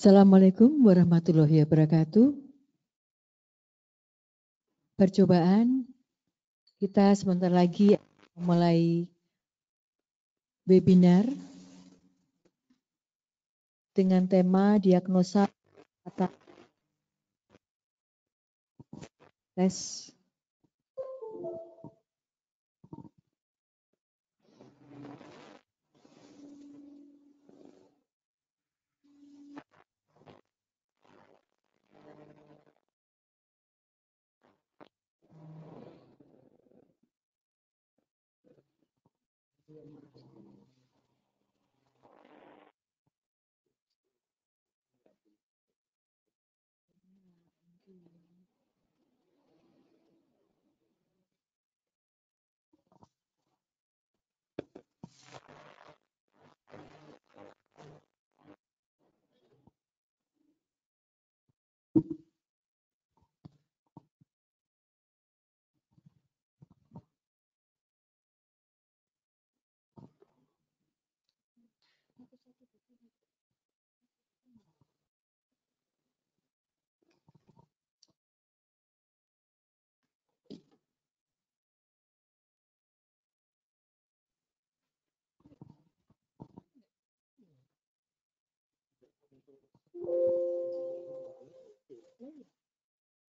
Assalamualaikum warahmatullahi wabarakatuh. Percobaan kita sebentar lagi mulai webinar dengan tema diagnosa atau tes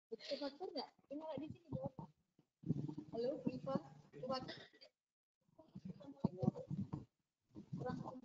Butuh Halo,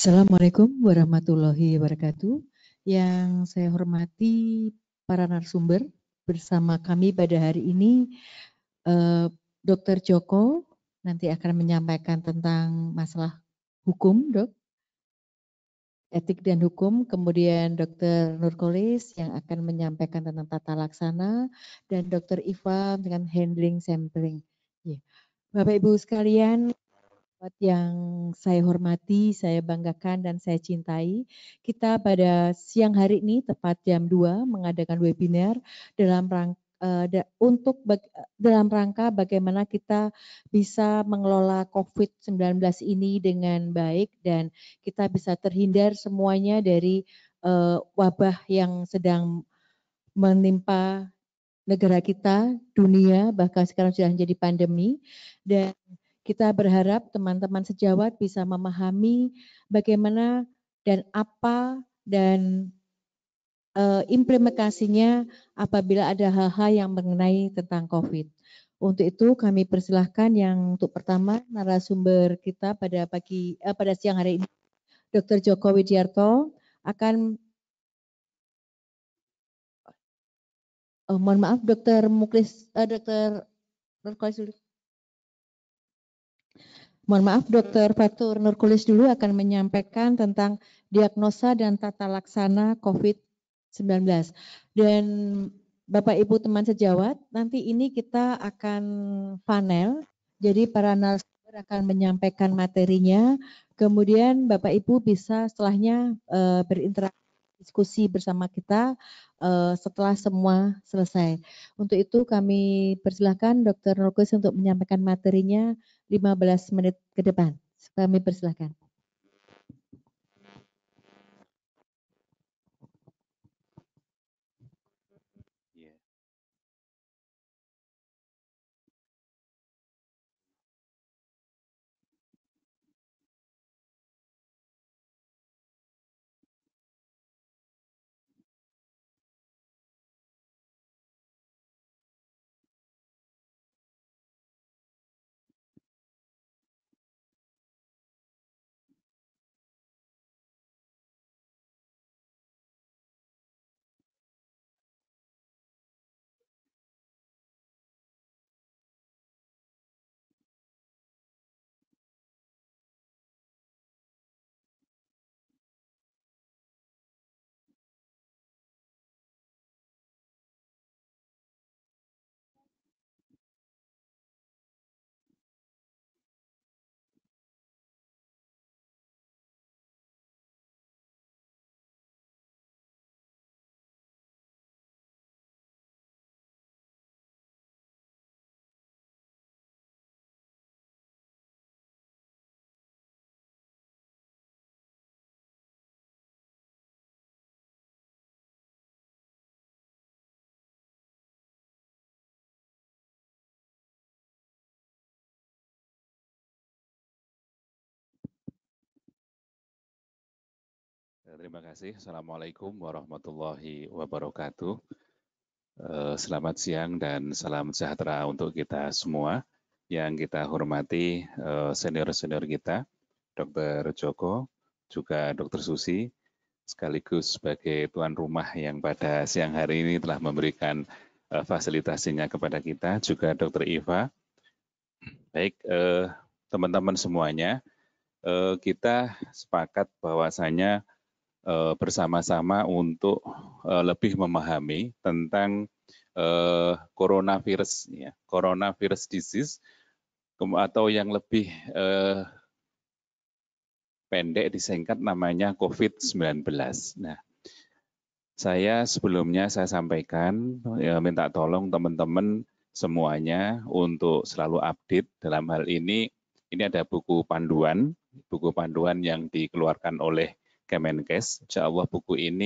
Assalamualaikum warahmatullahi wabarakatuh. Yang saya hormati para narasumber bersama kami pada hari ini eh, Dokter Dr. Joko nanti akan menyampaikan tentang masalah hukum, Dok. Etik dan hukum, kemudian Dr. Nurkolis yang akan menyampaikan tentang tata laksana dan Dr. Iva dengan handling sampling. Ya, Bapak Ibu sekalian, sahabat yang saya hormati, saya banggakan dan saya cintai. Kita pada siang hari ini tepat jam 2 mengadakan webinar dalam rangka eh, untuk dalam rangka bagaimana kita bisa mengelola COVID-19 ini dengan baik dan kita bisa terhindar semuanya dari eh, wabah yang sedang menimpa negara kita, dunia, bahkan sekarang sudah menjadi pandemi. Dan kita berharap teman-teman sejawat bisa memahami bagaimana dan apa dan eh, implementasinya apabila ada hal-hal yang mengenai tentang COVID. Untuk itu kami persilahkan yang untuk pertama narasumber kita pada pagi eh, pada siang hari ini Dr. Joko Widiarto akan oh, mohon maaf Dr. Muklis eh, Dr. Dr. Mohon maaf Dr. Fatur Nurkulis dulu akan menyampaikan tentang diagnosa dan tata laksana COVID-19. Dan Bapak Ibu teman sejawat, nanti ini kita akan panel, jadi para narasumber akan menyampaikan materinya, kemudian Bapak Ibu bisa setelahnya eh, berinteraksi diskusi bersama kita uh, setelah semua selesai. Untuk itu kami persilahkan Dr. Rokus untuk menyampaikan materinya 15 menit ke depan. Kami persilahkan. Ya, terima kasih. Assalamualaikum warahmatullahi wabarakatuh. Eh, selamat siang dan salam sejahtera untuk kita semua yang kita hormati eh, senior-senior kita, Dr. Joko, juga Dr. Susi, sekaligus sebagai tuan rumah yang pada siang hari ini telah memberikan eh, fasilitasinya kepada kita, juga Dr. Iva. Baik, teman-teman semuanya, kita sepakat bahwasanya Eh, bersama-sama untuk eh, lebih memahami tentang eh, coronavirus, ya, coronavirus disease, atau yang lebih pendek disingkat namanya COVID-19. Nah, saya sebelumnya saya sampaikan ya, minta tolong teman-teman semuanya untuk selalu update dalam hal ini ini ada buku panduan, buku panduan yang dikeluarkan oleh Kemenkes. Insya Allah buku ini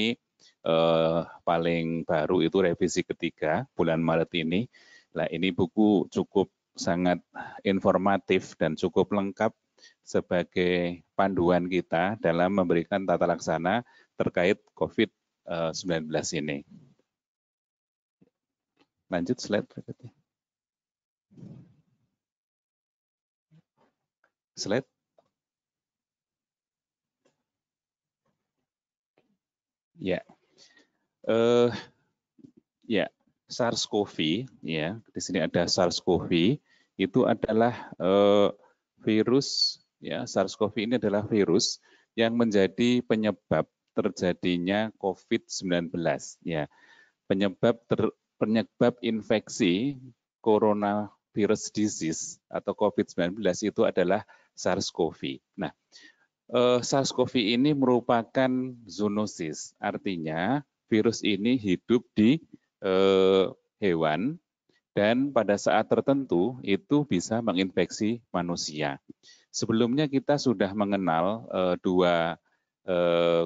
eh, paling baru itu revisi ketiga bulan Maret ini. Nah ini buku cukup sangat informatif dan cukup lengkap sebagai panduan kita dalam memberikan tata laksana terkait COVID-19 eh, ini. Lanjut slide berikutnya. Slide Ya. Eh ya, SARS-CoV ya. Di sini ada SARS-CoV itu adalah uh, virus ya. SARS-CoV ini adalah virus yang menjadi penyebab terjadinya COVID-19 ya. Penyebab ter, penyebab infeksi coronavirus disease atau COVID-19 itu adalah SARS-CoV. Nah, eh, SARS-CoV ini merupakan zoonosis, artinya virus ini hidup di eh, hewan dan pada saat tertentu itu bisa menginfeksi manusia. Sebelumnya kita sudah mengenal eh, dua eh,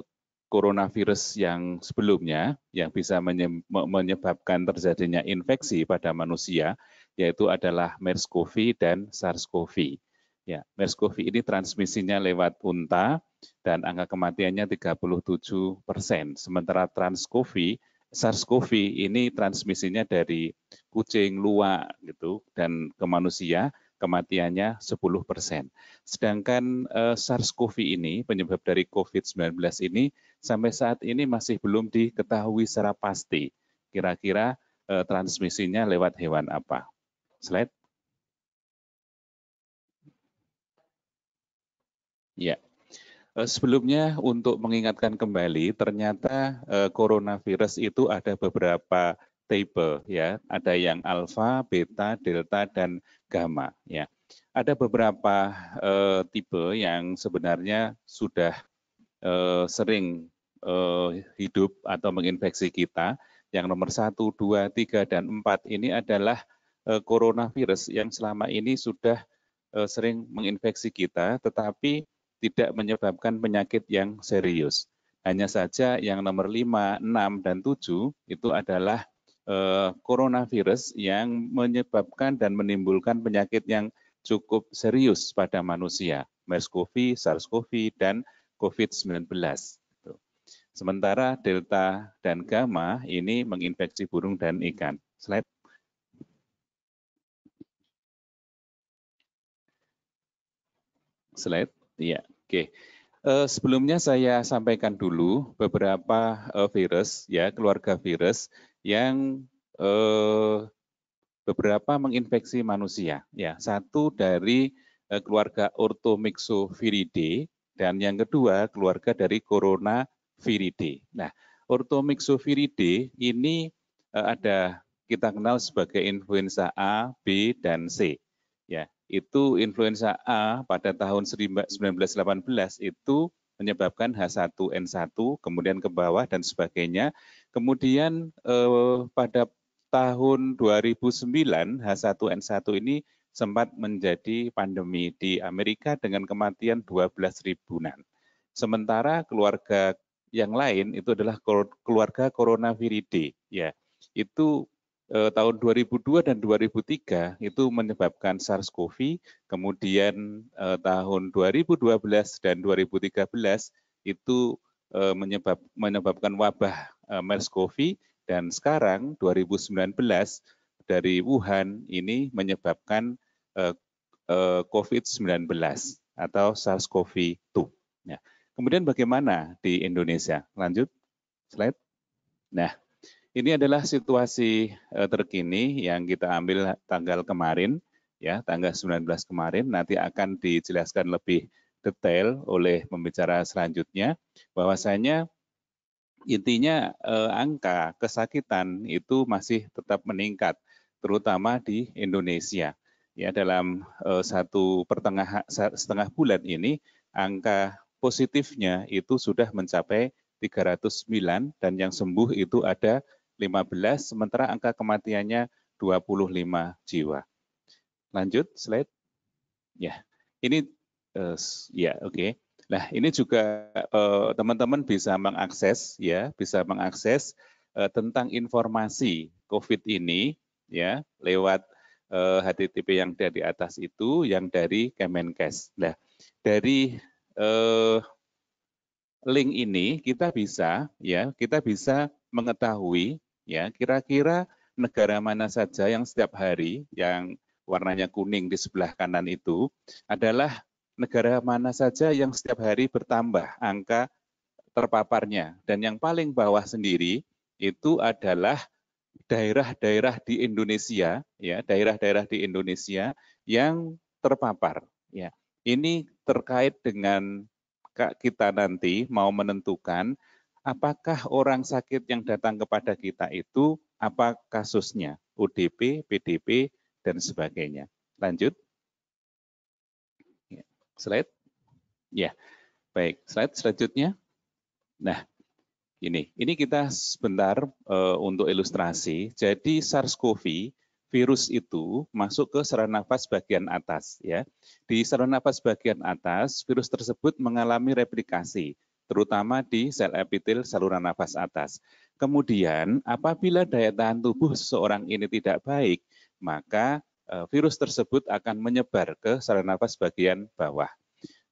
coronavirus yang sebelumnya yang bisa menyebabkan terjadinya infeksi pada manusia yaitu adalah MERS-CoV dan SARS-CoV. Ya, MERS-CoV ini transmisinya lewat unta dan angka kematiannya 37 persen. Sementara trans-CoV, SARS-CoV ini transmisinya dari kucing, luwak gitu dan ke manusia kematiannya 10 persen. Sedangkan eh, SARS-CoV ini, penyebab dari COVID-19 ini, sampai saat ini masih belum diketahui secara pasti kira-kira eh, transmisinya lewat hewan apa. Slide. Ya, eh, sebelumnya untuk mengingatkan kembali, ternyata eh, coronavirus itu ada beberapa tipe ya, ada yang alfa, beta, delta dan gamma ya. Ada beberapa eh, tipe yang sebenarnya sudah eh, sering eh, hidup atau menginfeksi kita. Yang nomor satu, dua, tiga dan empat ini adalah eh, coronavirus yang selama ini sudah eh, sering menginfeksi kita, tetapi tidak menyebabkan penyakit yang serius. Hanya saja yang nomor 5, 6, dan 7 itu adalah eh, coronavirus yang menyebabkan dan menimbulkan penyakit yang cukup serius pada manusia, MERS-CoV, SARS-CoV, dan COVID-19. Sementara delta dan gamma ini menginfeksi burung dan ikan. Slide. Slide. Iya, oke. Okay. Uh, eh, sebelumnya saya sampaikan dulu beberapa uh, virus ya keluarga virus yang uh, beberapa menginfeksi manusia. Ya, satu dari uh, keluarga Orthomyxoviridae dan yang kedua keluarga dari Corona Coronaviridae. Nah, Orthomyxoviridae ini uh, ada kita kenal sebagai influenza A, B, dan C. Ya, itu influenza A pada tahun 1918 itu menyebabkan H1N1 kemudian ke bawah dan sebagainya. Kemudian eh, pada tahun 2009 H1N1 ini sempat menjadi pandemi di Amerika dengan kematian 12 ribuan. Sementara keluarga yang lain itu adalah keluarga coronaviridae ya. Itu eh, tahun 2002 dan 2003 itu menyebabkan SARS-CoV, kemudian eh, tahun 2012 dan 2013 itu eh, menyebab, menyebabkan wabah eh, MERS-CoV dan sekarang 2019 dari Wuhan ini menyebabkan eh, eh, COVID-19 atau SARS-CoV-2. Ya. Nah, kemudian bagaimana di Indonesia? Lanjut slide. Nah, ini adalah situasi eh, terkini yang kita ambil tanggal kemarin, ya tanggal 19 kemarin. Nanti akan dijelaskan lebih detail oleh pembicara selanjutnya. Bahwasanya intinya eh, angka kesakitan itu masih tetap meningkat, terutama di Indonesia. Ya dalam eh, satu pertengah setengah bulan ini angka positifnya itu sudah mencapai 309 dan yang sembuh itu ada 15, sementara angka kematiannya 25 jiwa. Lanjut slide. Ya, ini uh, ya oke. Okay. Nah, ini juga eh, teman-teman uh, bisa mengakses ya, bisa mengakses uh, tentang informasi COVID ini ya lewat uh, HTTP yang dari atas itu yang dari Kemenkes. Nah, dari uh, link ini kita bisa ya, kita bisa mengetahui Ya, kira-kira negara mana saja yang setiap hari yang warnanya kuning di sebelah kanan itu adalah negara mana saja yang setiap hari bertambah angka terpaparnya dan yang paling bawah sendiri itu adalah daerah-daerah di Indonesia ya daerah-daerah di Indonesia yang terpapar ya ini terkait dengan kita nanti mau menentukan apakah orang sakit yang datang kepada kita itu apa kasusnya, UDP, PDP, dan sebagainya. Lanjut. Ya, slide. Ya, baik. Slide selanjutnya. Nah, ini, ini kita sebentar e, untuk ilustrasi. Jadi SARS-CoV virus itu masuk ke saluran nafas bagian atas ya. Di saluran nafas bagian atas, virus tersebut mengalami replikasi terutama di sel epitel saluran nafas atas. Kemudian, apabila daya tahan tubuh seseorang ini tidak baik, maka eh, virus tersebut akan menyebar ke saluran nafas bagian bawah.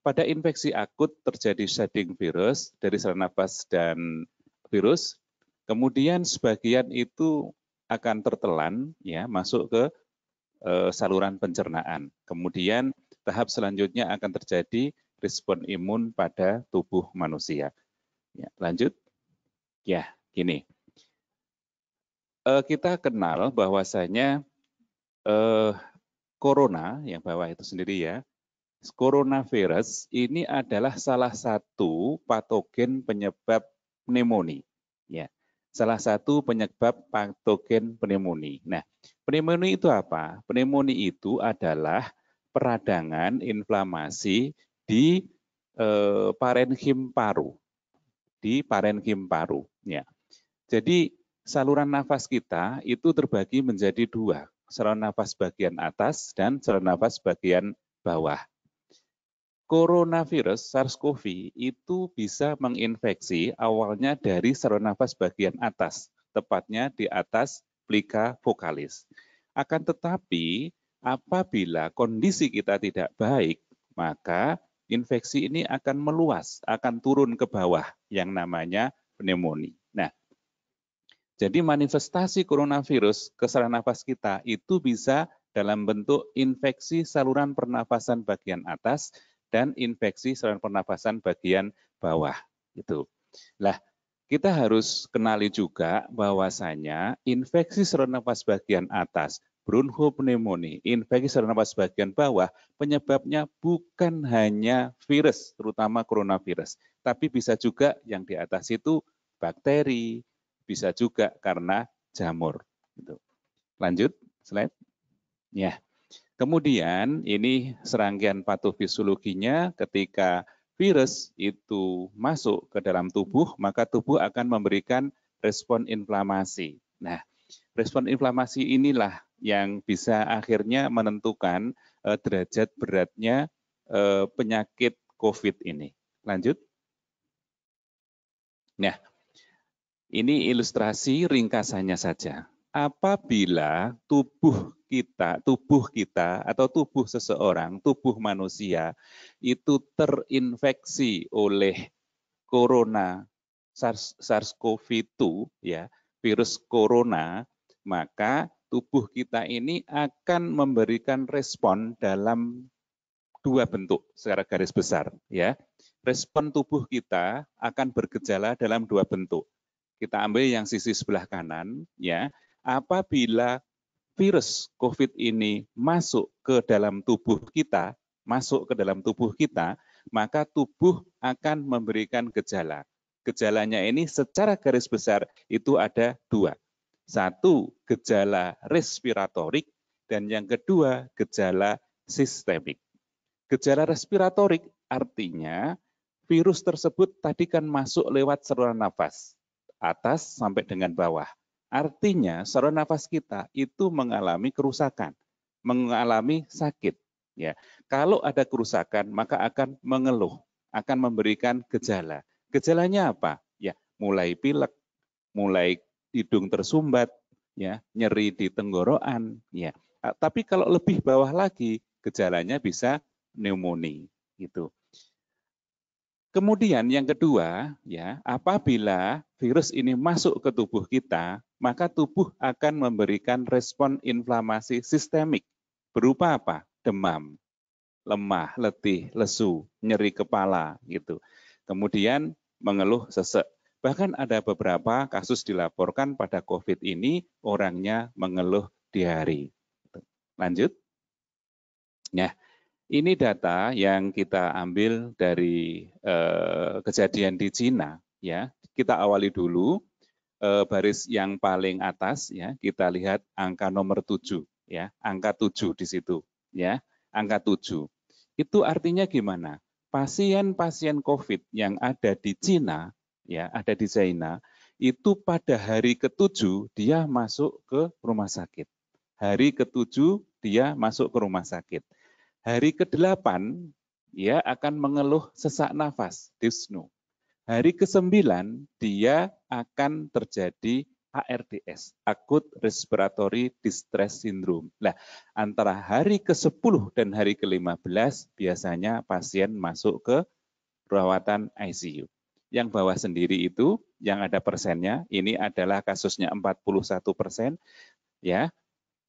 Pada infeksi akut terjadi shedding virus dari saluran nafas dan virus, kemudian sebagian itu akan tertelan ya masuk ke eh, saluran pencernaan. Kemudian tahap selanjutnya akan terjadi respon imun pada tubuh manusia. Ya, lanjut. Ya, gini. E, kita kenal bahwasanya e, corona yang bawah itu sendiri ya, coronavirus ini adalah salah satu patogen penyebab pneumonia. Ya, salah satu penyebab patogen pneumonia. Nah, pneumonia itu apa? Pneumonia itu adalah peradangan, inflamasi di eh, parenkim paru, di parenkim paru. Ya. Jadi saluran nafas kita itu terbagi menjadi dua, saluran nafas bagian atas dan saluran nafas bagian bawah. Coronavirus SARS-CoV itu bisa menginfeksi awalnya dari saluran nafas bagian atas, tepatnya di atas plika vokalis. Akan tetapi, apabila kondisi kita tidak baik, maka infeksi ini akan meluas, akan turun ke bawah yang namanya pneumonia. Nah, jadi manifestasi coronavirus ke saluran nafas kita itu bisa dalam bentuk infeksi saluran pernafasan bagian atas dan infeksi saluran pernafasan bagian bawah. Itu. Lah, kita harus kenali juga bahwasanya infeksi saluran nafas bagian atas bronchopneumonia, infeksi saluran nafas bagian bawah, penyebabnya bukan hanya virus, terutama coronavirus, tapi bisa juga yang di atas itu bakteri, bisa juga karena jamur. Gitu. Lanjut, slide. Ya. Kemudian ini serangkaian patofisiologinya ketika virus itu masuk ke dalam tubuh, maka tubuh akan memberikan respon inflamasi. Nah, respon inflamasi inilah yang bisa akhirnya menentukan uh, derajat beratnya uh, penyakit COVID ini. Lanjut. Nah, ini ilustrasi ringkasannya saja. Apabila tubuh kita, tubuh kita atau tubuh seseorang, tubuh manusia itu terinfeksi oleh corona SARS-CoV-2 ya, virus corona, maka tubuh kita ini akan memberikan respon dalam dua bentuk secara garis besar ya. Respon tubuh kita akan bergejala dalam dua bentuk. Kita ambil yang sisi sebelah kanan ya. Apabila virus COVID ini masuk ke dalam tubuh kita, masuk ke dalam tubuh kita, maka tubuh akan memberikan gejala. Gejalanya ini secara garis besar itu ada dua. Satu, gejala respiratorik, dan yang kedua, gejala sistemik. Gejala respiratorik artinya virus tersebut tadi kan masuk lewat saluran nafas, atas sampai dengan bawah. Artinya saluran nafas kita itu mengalami kerusakan, mengalami sakit. Ya, kalau ada kerusakan maka akan mengeluh, akan memberikan gejala. Gejalanya apa? Ya, mulai pilek, mulai hidung tersumbat, ya, nyeri di tenggorokan, ya. Tapi kalau lebih bawah lagi, gejalanya bisa pneumonia, gitu. Kemudian yang kedua, ya, apabila virus ini masuk ke tubuh kita, maka tubuh akan memberikan respon inflamasi sistemik berupa apa? Demam, lemah, letih, lesu, nyeri kepala gitu. Kemudian mengeluh sesek Bahkan ada beberapa kasus dilaporkan pada COVID ini orangnya mengeluh di hari Lanjut. Nah, ini data yang kita ambil dari eh, kejadian di Cina. Ya, kita awali dulu eh, baris yang paling atas. Ya, kita lihat angka nomor 7. Ya, angka 7 di situ. Ya, angka 7. Itu artinya gimana? Pasien-pasien COVID yang ada di Cina ya ada di China itu pada hari ketujuh dia masuk ke rumah sakit. Hari ketujuh dia masuk ke rumah sakit. Hari kedelapan ia akan mengeluh sesak nafas, disnu Hari kesembilan dia akan terjadi ARDS, Akut Respiratory Distress Syndrome. Nah, antara hari ke-10 dan hari ke-15 biasanya pasien masuk ke perawatan ICU. Yang bawah sendiri itu yang ada persennya, ini adalah kasusnya 41 persen, ya.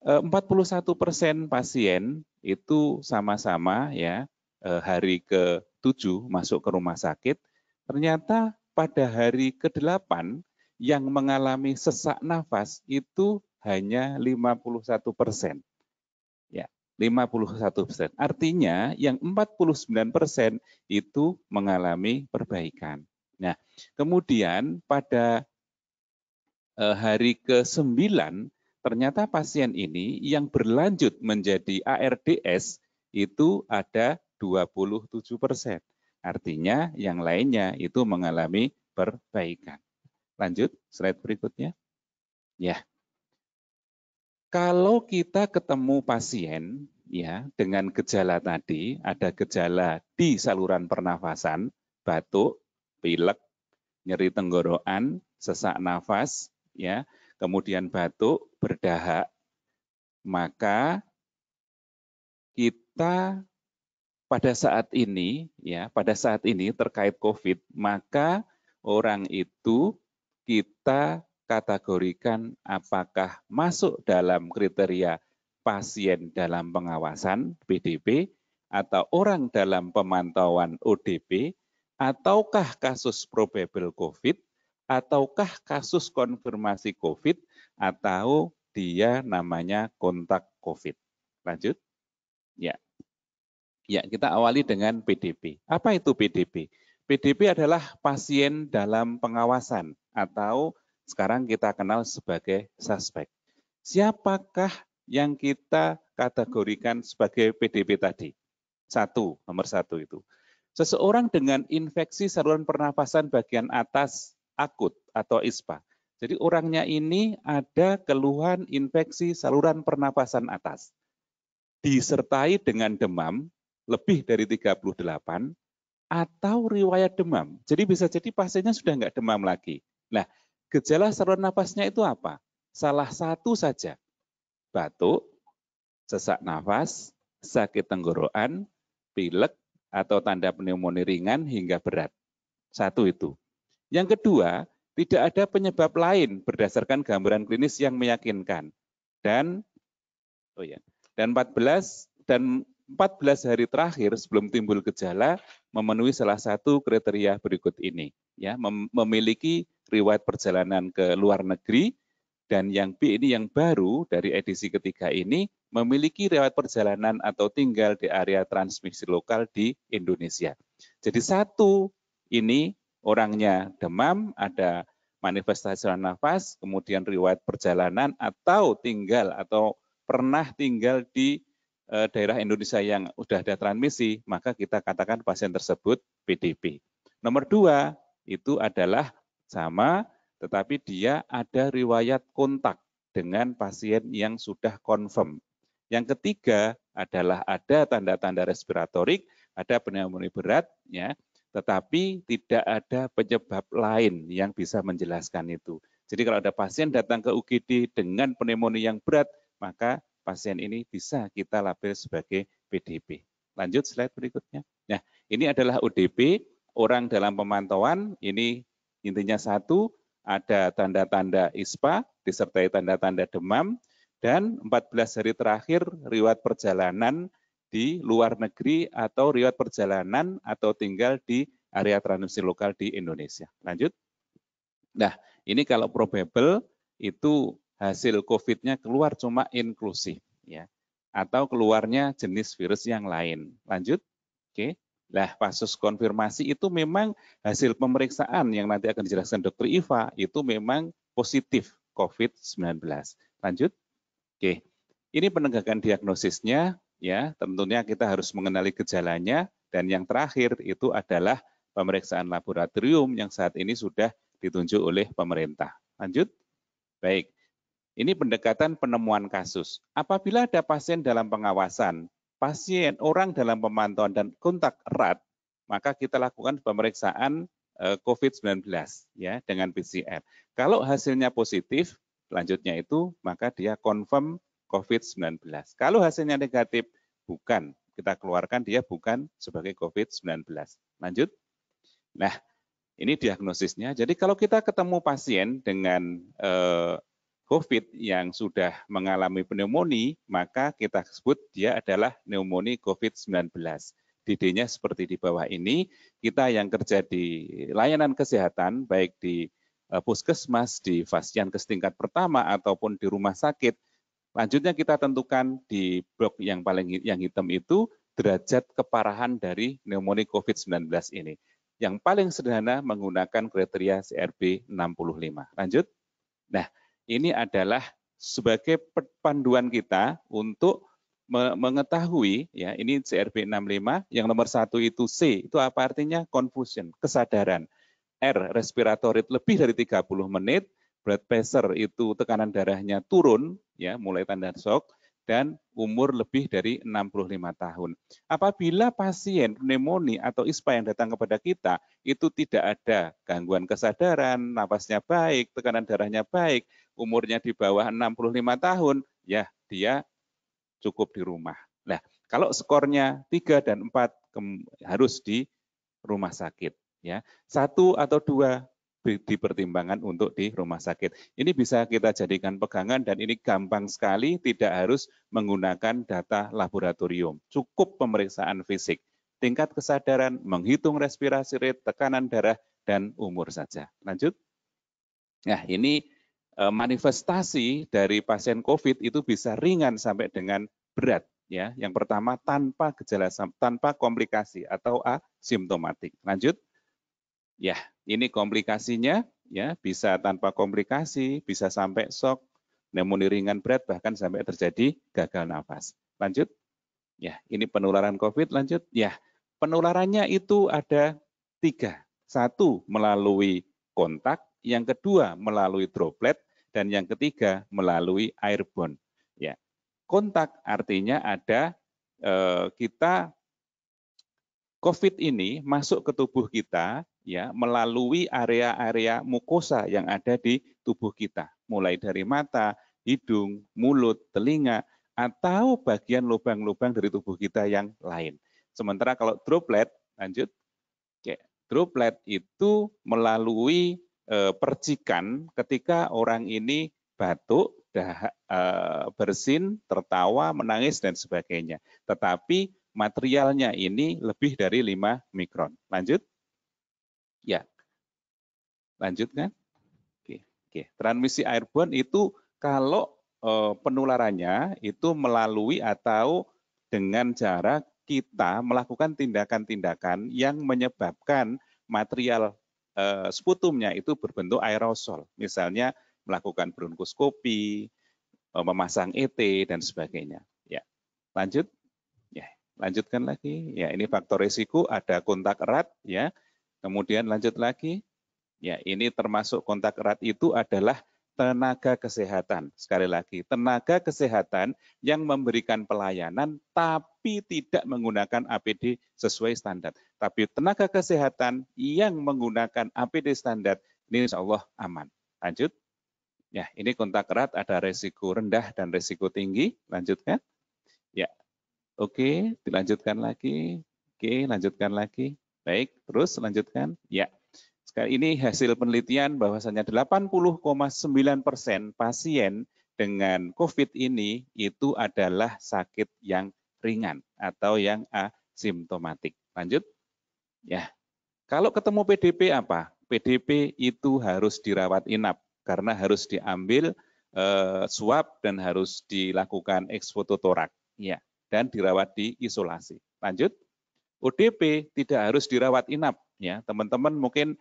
41 e, persen pasien itu sama-sama ya e, hari ke-7 masuk ke rumah sakit, ternyata pada hari ke-8 yang mengalami sesak nafas itu hanya 51 persen. Ya, 51 persen. Artinya yang 49 persen itu mengalami perbaikan. Nah, kemudian pada eh, hari ke-9 ternyata pasien ini yang berlanjut menjadi ARDS itu ada 27 persen. Artinya yang lainnya itu mengalami perbaikan. Lanjut slide berikutnya. Ya. Kalau kita ketemu pasien ya dengan gejala tadi, ada gejala di saluran pernafasan, batuk, pilek, nyeri tenggorokan, sesak nafas, ya, kemudian batuk, berdahak, maka kita pada saat ini ya, pada saat ini terkait Covid, maka orang itu kita kategorikan apakah masuk dalam kriteria pasien dalam pengawasan PDP atau orang dalam pemantauan ODP ataukah kasus probable COVID, ataukah kasus konfirmasi COVID, atau dia namanya kontak COVID. Lanjut. Ya. Ya, kita awali dengan PDP. Apa itu PDP? PDP adalah pasien dalam pengawasan atau sekarang kita kenal sebagai suspek. Siapakah yang kita kategorikan sebagai PDP tadi? Satu, nomor satu itu. Seseorang dengan infeksi saluran pernafasan bagian atas akut atau ISPA. Jadi orangnya ini ada keluhan infeksi saluran pernafasan atas. Disertai dengan demam lebih dari 38 atau riwayat demam. Jadi bisa jadi pasiennya sudah enggak demam lagi. Nah, gejala saluran nafasnya itu apa? Salah satu saja. Batuk, sesak nafas, sakit tenggorokan, pilek, atau tanda pneumonia ringan hingga berat. Satu itu. Yang kedua, tidak ada penyebab lain berdasarkan gambaran klinis yang meyakinkan. Dan oh ya, dan 14 dan 14 hari terakhir sebelum timbul gejala memenuhi salah satu kriteria berikut ini ya memiliki riwayat perjalanan ke luar negeri dan yang B ini yang baru dari edisi ketiga ini memiliki riwayat perjalanan atau tinggal di area transmisi lokal di Indonesia. Jadi satu ini orangnya demam, ada manifestasi nafas, kemudian riwayat perjalanan atau tinggal atau pernah tinggal di eh, daerah Indonesia yang sudah ada transmisi, maka kita katakan pasien tersebut PDP. Nomor dua itu adalah sama, tetapi dia ada riwayat kontak dengan pasien yang sudah confirm. Yang ketiga adalah ada tanda-tanda respiratorik, ada pneumonia berat, ya, tetapi tidak ada penyebab lain yang bisa menjelaskan itu. Jadi kalau ada pasien datang ke UGD dengan pneumonia yang berat, maka pasien ini bisa kita label sebagai PDP. Lanjut slide berikutnya. Nah, ini adalah ODP, orang dalam pemantauan, ini intinya satu, ada tanda-tanda ISPA disertai tanda-tanda demam, dan 14 hari terakhir riwayat perjalanan di luar negeri atau riwayat perjalanan atau tinggal di area transmisi lokal di Indonesia. Lanjut. Nah, ini kalau probable itu hasil COVID-nya keluar cuma inklusif ya atau keluarnya jenis virus yang lain. Lanjut. Oke. Lah, kasus konfirmasi itu memang hasil pemeriksaan yang nanti akan dijelaskan dokter Iva itu memang positif COVID-19. Lanjut. Oke, ini penegakan diagnosisnya, ya tentunya kita harus mengenali gejalanya, dan yang terakhir itu adalah pemeriksaan laboratorium yang saat ini sudah ditunjuk oleh pemerintah. Lanjut. Baik, ini pendekatan penemuan kasus. Apabila ada pasien dalam pengawasan, pasien, orang dalam pemantauan, dan kontak erat, maka kita lakukan pemeriksaan eh, COVID-19 ya dengan PCR. Kalau hasilnya positif, Selanjutnya itu maka dia confirm COVID-19. Kalau hasilnya negatif, bukan. Kita keluarkan dia bukan sebagai COVID-19. Lanjut. Nah, ini diagnosisnya. Jadi kalau kita ketemu pasien dengan eh, COVID yang sudah mengalami pneumonia, maka kita sebut dia adalah pneumonia COVID-19. DD-nya seperti di bawah ini, kita yang kerja di layanan kesehatan, baik di Eh, puskesmas, di ke tingkat pertama ataupun di rumah sakit. Lanjutnya kita tentukan di blok yang paling yang hitam itu derajat keparahan dari pneumonia COVID-19 ini. Yang paling sederhana menggunakan kriteria CRB 65. Lanjut. Nah, ini adalah sebagai panduan kita untuk mengetahui ya ini CRB 65 yang nomor satu itu C itu apa artinya confusion kesadaran R respiratorit lebih dari 30 menit, blood pressure itu tekanan darahnya turun, ya mulai tanda shock, dan umur lebih dari 65 tahun. Apabila pasien pneumonia atau ISPA yang datang kepada kita itu tidak ada gangguan kesadaran, napasnya baik, tekanan darahnya baik, umurnya di bawah 65 tahun, ya dia cukup di rumah. Nah, kalau skornya 3 dan 4 harus di rumah sakit ya satu atau dua dipertimbangkan untuk di rumah sakit. Ini bisa kita jadikan pegangan dan ini gampang sekali, tidak harus menggunakan data laboratorium. Cukup pemeriksaan fisik, tingkat kesadaran, menghitung respirasi rate, tekanan darah, dan umur saja. Lanjut. Nah, ini e, manifestasi dari pasien COVID itu bisa ringan sampai dengan berat. Ya, yang pertama tanpa gejala, tanpa komplikasi atau asimptomatik. Lanjut. Ya, ini komplikasinya ya bisa tanpa komplikasi, bisa sampai shock, pneumonia ringan berat bahkan sampai terjadi gagal nafas. Lanjut. Ya, ini penularan COVID lanjut. Ya, penularannya itu ada tiga. Satu melalui kontak, yang kedua melalui droplet, dan yang ketiga melalui airborne. Ya, kontak artinya ada eh, kita COVID ini masuk ke tubuh kita ya melalui area-area mukosa yang ada di tubuh kita, mulai dari mata, hidung, mulut, telinga, atau bagian lubang-lubang dari tubuh kita yang lain. Sementara kalau droplet, lanjut, Oke. droplet itu melalui eh, percikan ketika orang ini batuk, dah, eh, bersin, tertawa, menangis, dan sebagainya. Tetapi materialnya ini lebih dari 5 mikron. Lanjut. Ya. Lanjut kan? Oke, oke. Transmisi airborne itu kalau eh, penularannya itu melalui atau dengan cara kita melakukan tindakan-tindakan yang menyebabkan material eh, sputumnya itu berbentuk aerosol. Misalnya melakukan bronkoskopi, eh, memasang ET dan sebagainya. Ya. Lanjut. Ya, lanjutkan lagi. Ya, ini faktor risiko ada kontak erat ya Kemudian lanjut lagi, ya ini termasuk kontak erat itu adalah tenaga kesehatan. Sekali lagi, tenaga kesehatan yang memberikan pelayanan tapi tidak menggunakan APD sesuai standar. Tapi tenaga kesehatan yang menggunakan APD standar, ini insya Allah aman. Lanjut. Ya, ini kontak erat ada resiko rendah dan resiko tinggi. Lanjutkan. Ya. ya, oke, dilanjutkan lagi. Oke, lanjutkan lagi. Baik, terus lanjutkan. Ya. Sekarang ini hasil penelitian bahwasannya 80,9 persen pasien dengan COVID ini itu adalah sakit yang ringan atau yang asimptomatik. Lanjut. Ya. Kalau ketemu PDP apa? PDP itu harus dirawat inap karena harus diambil e, swab dan harus dilakukan eksfototorak ya dan dirawat di isolasi. Lanjut. ODP tidak harus dirawat inap ya. Teman-teman mungkin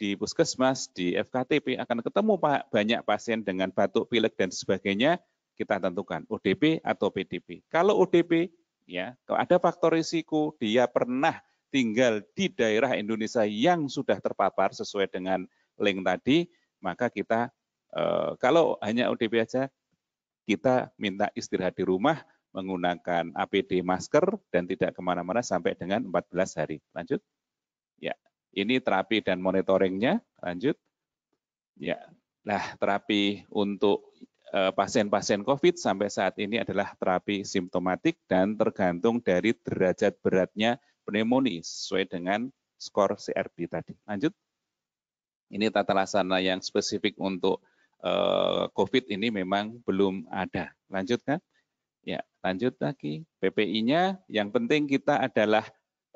di puskesmas, di FKTP akan ketemu banyak pasien dengan batuk, pilek dan sebagainya, kita tentukan ODP atau PDP. Kalau ODP ya, kalau ada faktor risiko dia pernah tinggal di daerah Indonesia yang sudah terpapar sesuai dengan link tadi, maka kita eh, kalau hanya ODP aja kita minta istirahat di rumah menggunakan APD masker dan tidak kemana-mana sampai dengan 14 hari. Lanjut. Ya, ini terapi dan monitoringnya. Lanjut. Ya, nah terapi untuk eh, pasien-pasien COVID sampai saat ini adalah terapi simptomatik dan tergantung dari derajat beratnya pneumonia sesuai dengan skor CRP tadi. Lanjut. Ini tata laksana yang spesifik untuk eh, COVID ini memang belum ada. Lanjutkan. Ya, lanjut lagi. PPI-nya yang penting kita adalah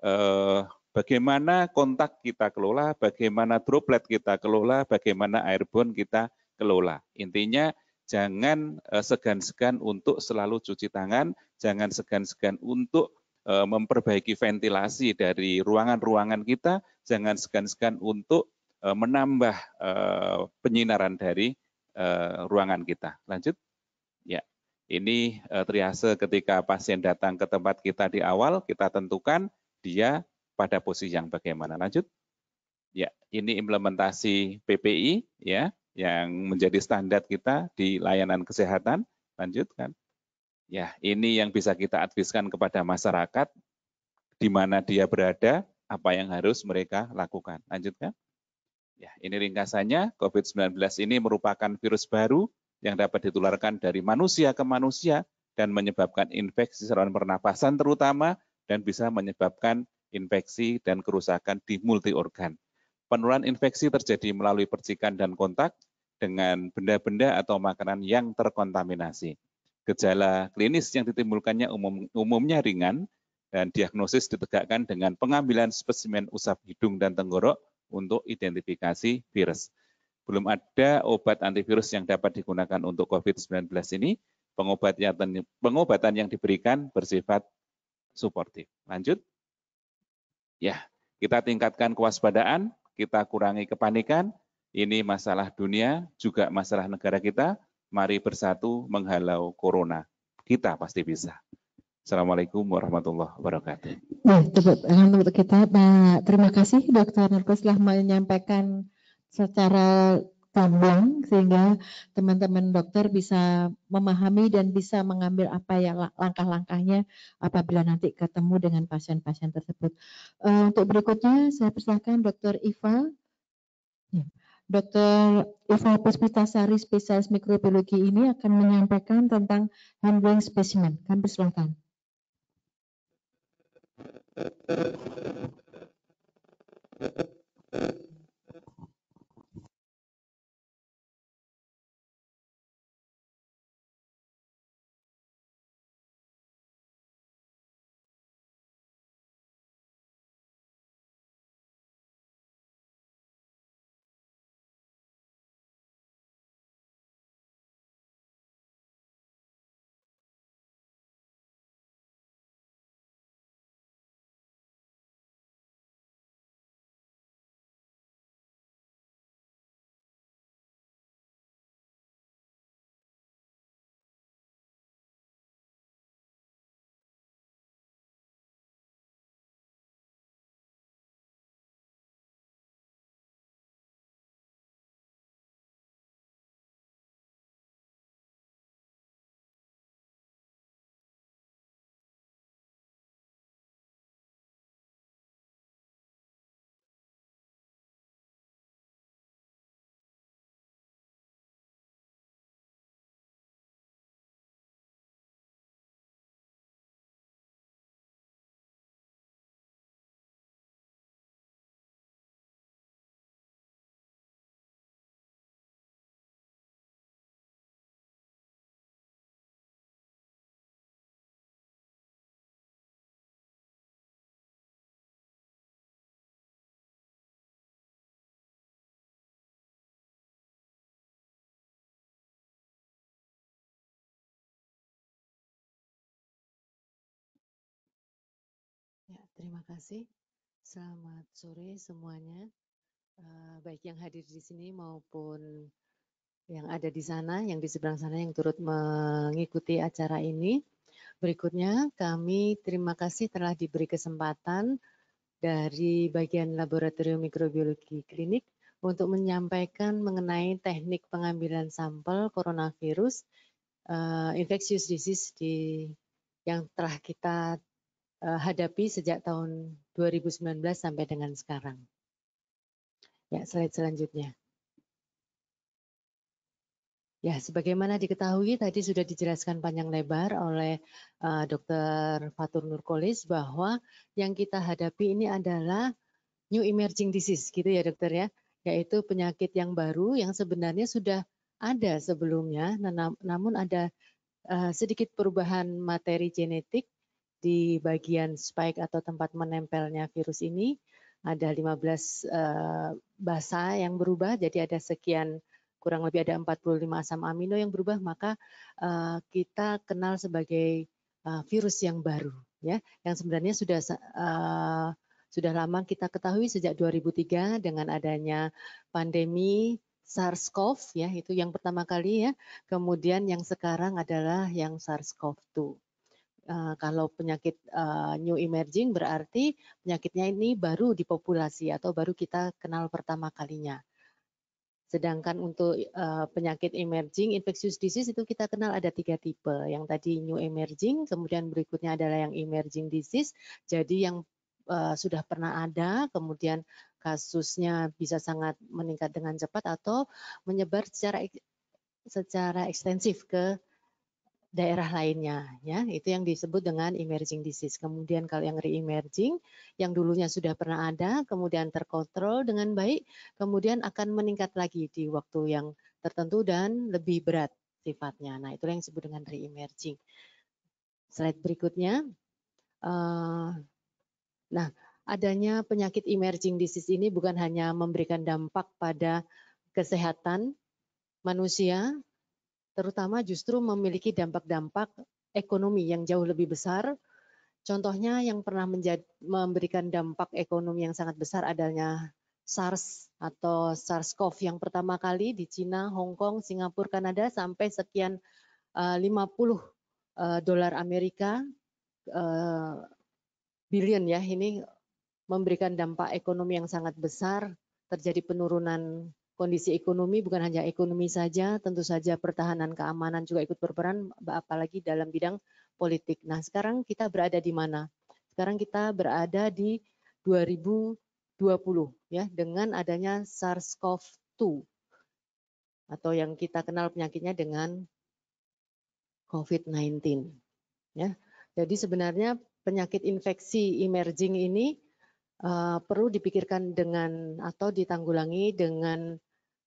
eh, bagaimana kontak kita kelola, bagaimana droplet kita kelola, bagaimana airborne kita kelola. Intinya jangan eh, segan-segan untuk selalu cuci tangan, jangan segan-segan untuk eh, memperbaiki ventilasi dari ruangan-ruangan kita, jangan segan-segan untuk eh, menambah penyinaran dari ruangan kita. Lanjut. Ya. Ini eh, triase ketika pasien datang ke tempat kita di awal, kita tentukan dia pada posisi yang bagaimana. Lanjut. Ya, ini implementasi PPI ya yang menjadi standar kita di layanan kesehatan. Lanjutkan. Ya, ini yang bisa kita adviskan kepada masyarakat di mana dia berada, apa yang harus mereka lakukan. Lanjutkan. Ya, ini ringkasannya, COVID-19 ini merupakan virus baru yang dapat ditularkan dari manusia ke manusia dan menyebabkan infeksi saluran pernapasan terutama dan bisa menyebabkan infeksi dan kerusakan di multi organ. Penularan infeksi terjadi melalui percikan dan kontak dengan benda-benda atau makanan yang terkontaminasi. Gejala klinis yang ditimbulkannya umum, umumnya ringan dan diagnosis ditegakkan dengan pengambilan spesimen usap hidung dan tenggorok untuk identifikasi virus belum ada obat antivirus yang dapat digunakan untuk COVID-19 ini, pengobatan, pengobatan yang diberikan bersifat suportif. Lanjut. Ya, kita tingkatkan kewaspadaan, kita kurangi kepanikan, ini masalah dunia, juga masalah negara kita, mari bersatu menghalau corona. Kita pasti bisa. Assalamualaikum warahmatullahi wabarakatuh. Ya, tepuk eh, kita, Pak. Terima kasih Dokter Narko telah menyampaikan secara gamblang sehingga teman-teman dokter bisa memahami dan bisa mengambil apa ya langkah-langkahnya apabila nanti ketemu dengan pasien-pasien tersebut. Uh, untuk berikutnya saya persilakan Dr. Iva. Ya. dokter Dr. Iva Puspitasari, spesialis mikrobiologi ini akan menyampaikan tentang handling specimen. Kami uh, uh, uh. Terima kasih. Selamat sore semuanya, uh, baik yang hadir di sini maupun yang ada di sana, yang di seberang sana yang turut mengikuti acara ini. Berikutnya kami terima kasih telah diberi kesempatan dari bagian Laboratorium Mikrobiologi Klinik untuk menyampaikan mengenai teknik pengambilan sampel coronavirus uh, infectious disease di yang telah kita Eh, hadapi sejak tahun 2019 sampai dengan sekarang. Ya, slide selanjutnya. Ya, sebagaimana diketahui tadi sudah dijelaskan panjang lebar oleh uh, eh, Dr. Fatur Nurkolis bahwa yang kita hadapi ini adalah new emerging disease gitu ya dokter ya, yaitu penyakit yang baru yang sebenarnya sudah ada sebelumnya, namun ada eh, sedikit perubahan materi genetik di bagian spike atau tempat menempelnya virus ini ada 15 eh, basa yang berubah, jadi ada sekian kurang lebih ada 45 asam amino yang berubah, maka eh, kita kenal sebagai eh, virus yang baru, ya, yang sebenarnya sudah eh, sudah lama kita ketahui sejak 2003 dengan adanya pandemi SARS-CoV ya itu yang pertama kali ya. Kemudian yang sekarang adalah yang SARS-CoV-2. Eh, kalau penyakit uh, new emerging berarti penyakitnya ini baru di populasi atau baru kita kenal pertama kalinya. Sedangkan untuk uh, penyakit emerging infectious disease itu kita kenal ada tiga tipe. Yang tadi new emerging, kemudian berikutnya adalah yang emerging disease. Jadi yang uh, sudah pernah ada, kemudian kasusnya bisa sangat meningkat dengan cepat atau menyebar secara secara ekstensif ke daerah lainnya ya itu yang disebut dengan emerging disease kemudian kalau yang re-emerging yang dulunya sudah pernah ada kemudian terkontrol dengan baik kemudian akan meningkat lagi di waktu yang tertentu dan lebih berat sifatnya nah itu yang disebut dengan re-emerging slide berikutnya uh, nah adanya penyakit emerging disease ini bukan hanya memberikan dampak pada kesehatan manusia terutama justru memiliki dampak-dampak ekonomi yang jauh lebih besar. Contohnya yang pernah menjadi, memberikan dampak ekonomi yang sangat besar adanya SARS atau SARS-CoV yang pertama kali di Cina, Hong Kong, Singapura, Kanada sampai sekian 50 eh, eh, dolar Amerika eh, billion ya ini memberikan dampak ekonomi yang sangat besar, terjadi penurunan kondisi ekonomi bukan hanya ekonomi saja, tentu saja pertahanan keamanan juga ikut berperan, apalagi dalam bidang politik. Nah, sekarang kita berada di mana? Sekarang kita berada di 2020 ya dengan adanya SARS-CoV-2 atau yang kita kenal penyakitnya dengan COVID-19 ya. Jadi sebenarnya penyakit infeksi emerging ini uh, perlu dipikirkan dengan atau ditanggulangi dengan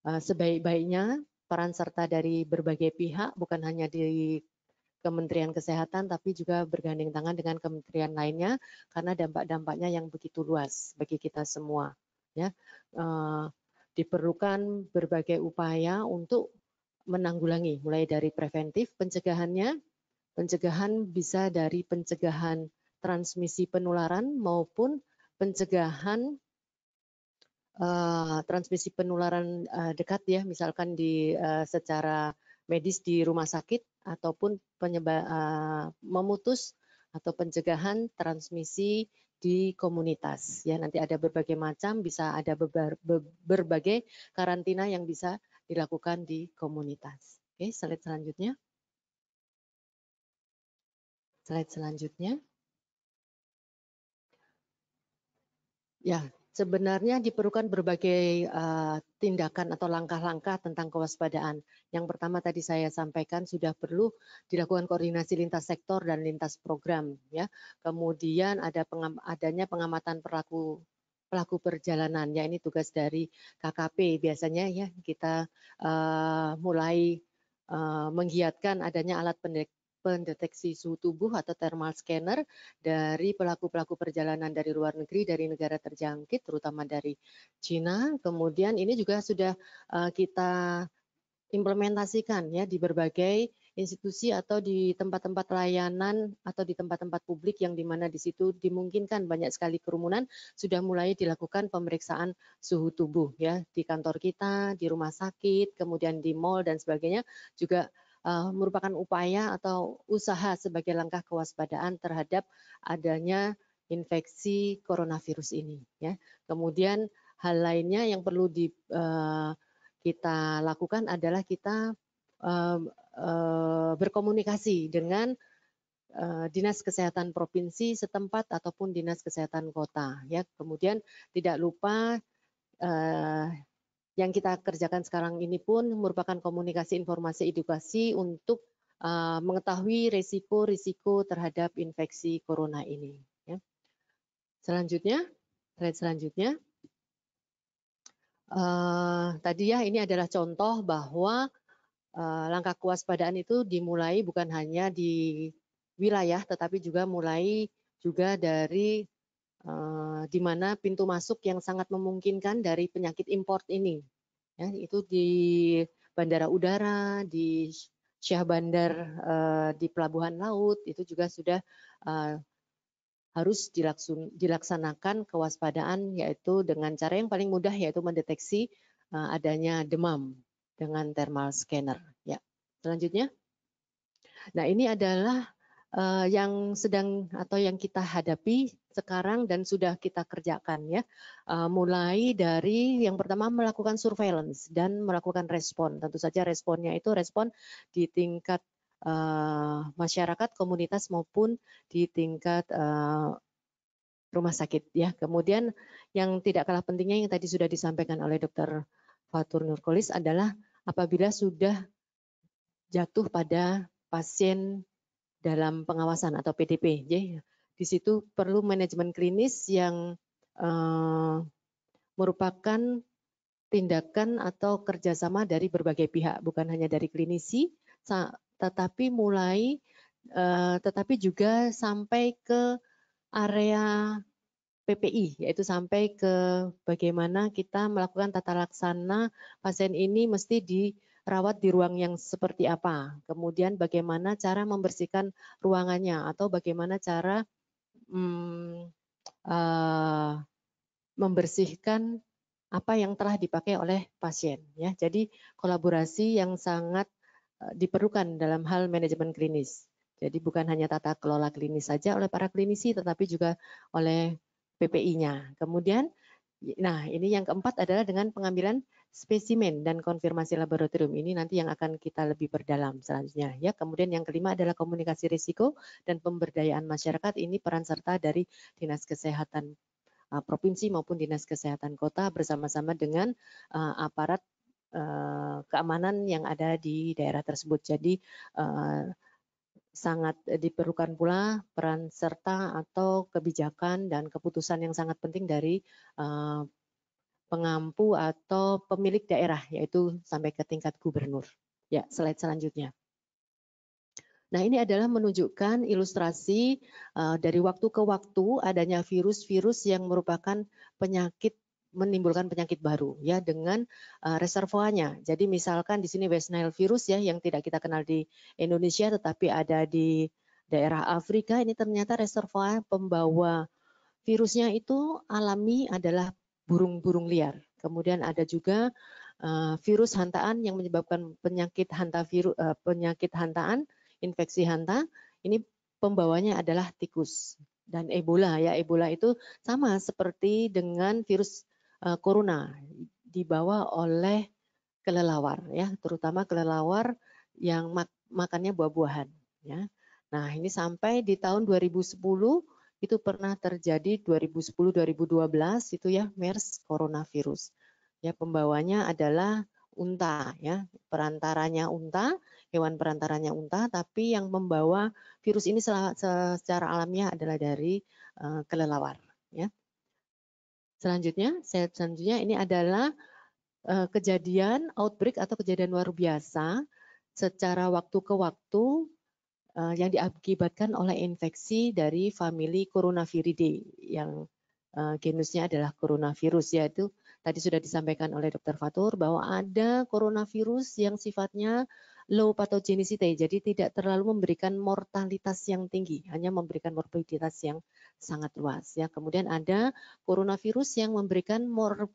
Eh, sebaik-baiknya peran serta dari berbagai pihak, bukan hanya di Kementerian Kesehatan, tapi juga bergandeng tangan dengan kementerian lainnya karena dampak-dampaknya yang begitu luas bagi kita semua. Ya, eh, diperlukan berbagai upaya untuk menanggulangi, mulai dari preventif pencegahannya, pencegahan bisa dari pencegahan transmisi penularan maupun pencegahan uh, transmisi penularan uh, dekat ya, misalkan di uh, secara medis di rumah sakit ataupun penyebab uh, memutus atau pencegahan transmisi di komunitas ya nanti ada berbagai macam bisa ada beber, be, berbagai karantina yang bisa dilakukan di komunitas oke slide selanjutnya slide selanjutnya ya sebenarnya diperlukan berbagai uh, tindakan atau langkah-langkah tentang kewaspadaan. Yang pertama tadi saya sampaikan sudah perlu dilakukan koordinasi lintas sektor dan lintas program ya. Kemudian ada pengam, adanya pengamatan pelaku pelaku perjalanan ya ini tugas dari KKP biasanya ya kita uh, mulai uh, menggiatkan adanya alat pendek pendeteksi suhu tubuh atau thermal scanner dari pelaku-pelaku perjalanan dari luar negeri dari negara terjangkit terutama dari Cina. Kemudian ini juga sudah eh, kita implementasikan ya di berbagai institusi atau di tempat-tempat layanan atau di tempat-tempat publik yang dimana di situ dimungkinkan banyak sekali kerumunan sudah mulai dilakukan pemeriksaan suhu tubuh ya di kantor kita di rumah sakit kemudian di mall dan sebagainya juga uh, merupakan upaya atau usaha sebagai langkah kewaspadaan terhadap adanya infeksi coronavirus ini ya. Kemudian hal lainnya yang perlu di uh, kita lakukan adalah kita uh, uh, berkomunikasi dengan dinas kesehatan provinsi setempat ataupun dinas kesehatan kota ya. Kemudian tidak lupa eh, yang kita kerjakan sekarang ini pun merupakan komunikasi informasi edukasi untuk uh, mengetahui risiko-risiko terhadap infeksi corona ini. Ya. Selanjutnya, slide selanjutnya. Uh, tadi ya ini adalah contoh bahwa uh, langkah kewaspadaan itu dimulai bukan hanya di wilayah, tetapi juga mulai juga dari Eh, di mana pintu masuk yang sangat memungkinkan dari penyakit import ini. Ya, itu di bandara udara, di Syah Bandar, eh, di pelabuhan laut, itu juga sudah eh, harus dilaksanakan kewaspadaan yaitu dengan cara yang paling mudah yaitu mendeteksi adanya demam dengan thermal scanner. Ya, selanjutnya. Nah, ini adalah uh, yang sedang atau yang kita hadapi sekarang dan sudah kita kerjakan ya. Uh, mulai dari yang pertama melakukan surveillance dan melakukan respon. Tentu saja responnya itu respon di tingkat uh, masyarakat, komunitas maupun di tingkat uh, rumah sakit ya. Kemudian yang tidak kalah pentingnya yang tadi sudah disampaikan oleh Dr. Fatur Nurkolis adalah apabila sudah jatuh pada pasien dalam pengawasan atau PDP. Jadi, di situ perlu manajemen klinis yang eh, merupakan tindakan atau kerjasama dari berbagai pihak, bukan hanya dari klinisi, tetapi mulai, eh, tetapi juga sampai ke area PPI, yaitu sampai ke bagaimana kita melakukan tata laksana pasien ini mesti di rawat di ruang yang seperti apa, kemudian bagaimana cara membersihkan ruangannya atau bagaimana cara hmm, uh, membersihkan apa yang telah dipakai oleh pasien ya. Jadi kolaborasi yang sangat eh, diperlukan dalam hal manajemen klinis. Jadi bukan hanya tata kelola klinis saja oleh para klinisi tetapi juga oleh PPI-nya. Kemudian nah ini yang keempat adalah dengan pengambilan spesimen dan konfirmasi laboratorium ini nanti yang akan kita lebih perdalam selanjutnya ya. Kemudian yang kelima adalah komunikasi risiko dan pemberdayaan masyarakat ini peran serta dari Dinas Kesehatan uh, provinsi maupun Dinas Kesehatan Kota bersama-sama dengan uh, aparat uh, keamanan yang ada di daerah tersebut. Jadi sangat diperlukan pula peran serta atau kebijakan dan keputusan yang sangat penting dari pengampu atau pemilik daerah, yaitu sampai ke tingkat gubernur. Ya, slide selanjutnya. Nah, ini adalah menunjukkan ilustrasi uh, dari waktu ke waktu adanya virus-virus yang merupakan penyakit menimbulkan penyakit baru ya dengan uh, reservoirnya. Jadi misalkan di sini West Nile virus ya yang tidak kita kenal di Indonesia tetapi ada di daerah Afrika ini ternyata reservoir pembawa virusnya itu alami adalah burung-burung liar. Kemudian ada juga uh, virus hantaan yang menyebabkan penyakit hanta virus uh, eh, penyakit hantaan, infeksi hanta. Ini pembawanya adalah tikus dan Ebola ya. Ebola itu sama seperti dengan virus uh, corona dibawa oleh kelelawar ya, terutama kelelawar yang mak makannya buah-buahan ya. Nah, ini sampai di tahun 2010 itu pernah terjadi 2010-2012 itu ya MERS coronavirus. Ya pembawanya adalah unta ya, perantaranya unta, hewan perantaranya unta, tapi yang membawa virus ini secara alamiah adalah dari eh, kelelawar ya. Selanjutnya, selanjutnya ini adalah eh, kejadian outbreak atau kejadian luar biasa secara waktu ke waktu Eh, yang diakibatkan oleh infeksi dari famili Coronaviridae yang eh, genusnya adalah coronavirus yaitu tadi sudah disampaikan oleh Dr. Fatur bahwa ada coronavirus yang sifatnya low pathogenicity jadi tidak terlalu memberikan mortalitas yang tinggi hanya memberikan morbiditas yang sangat luas ya kemudian ada coronavirus yang memberikan mor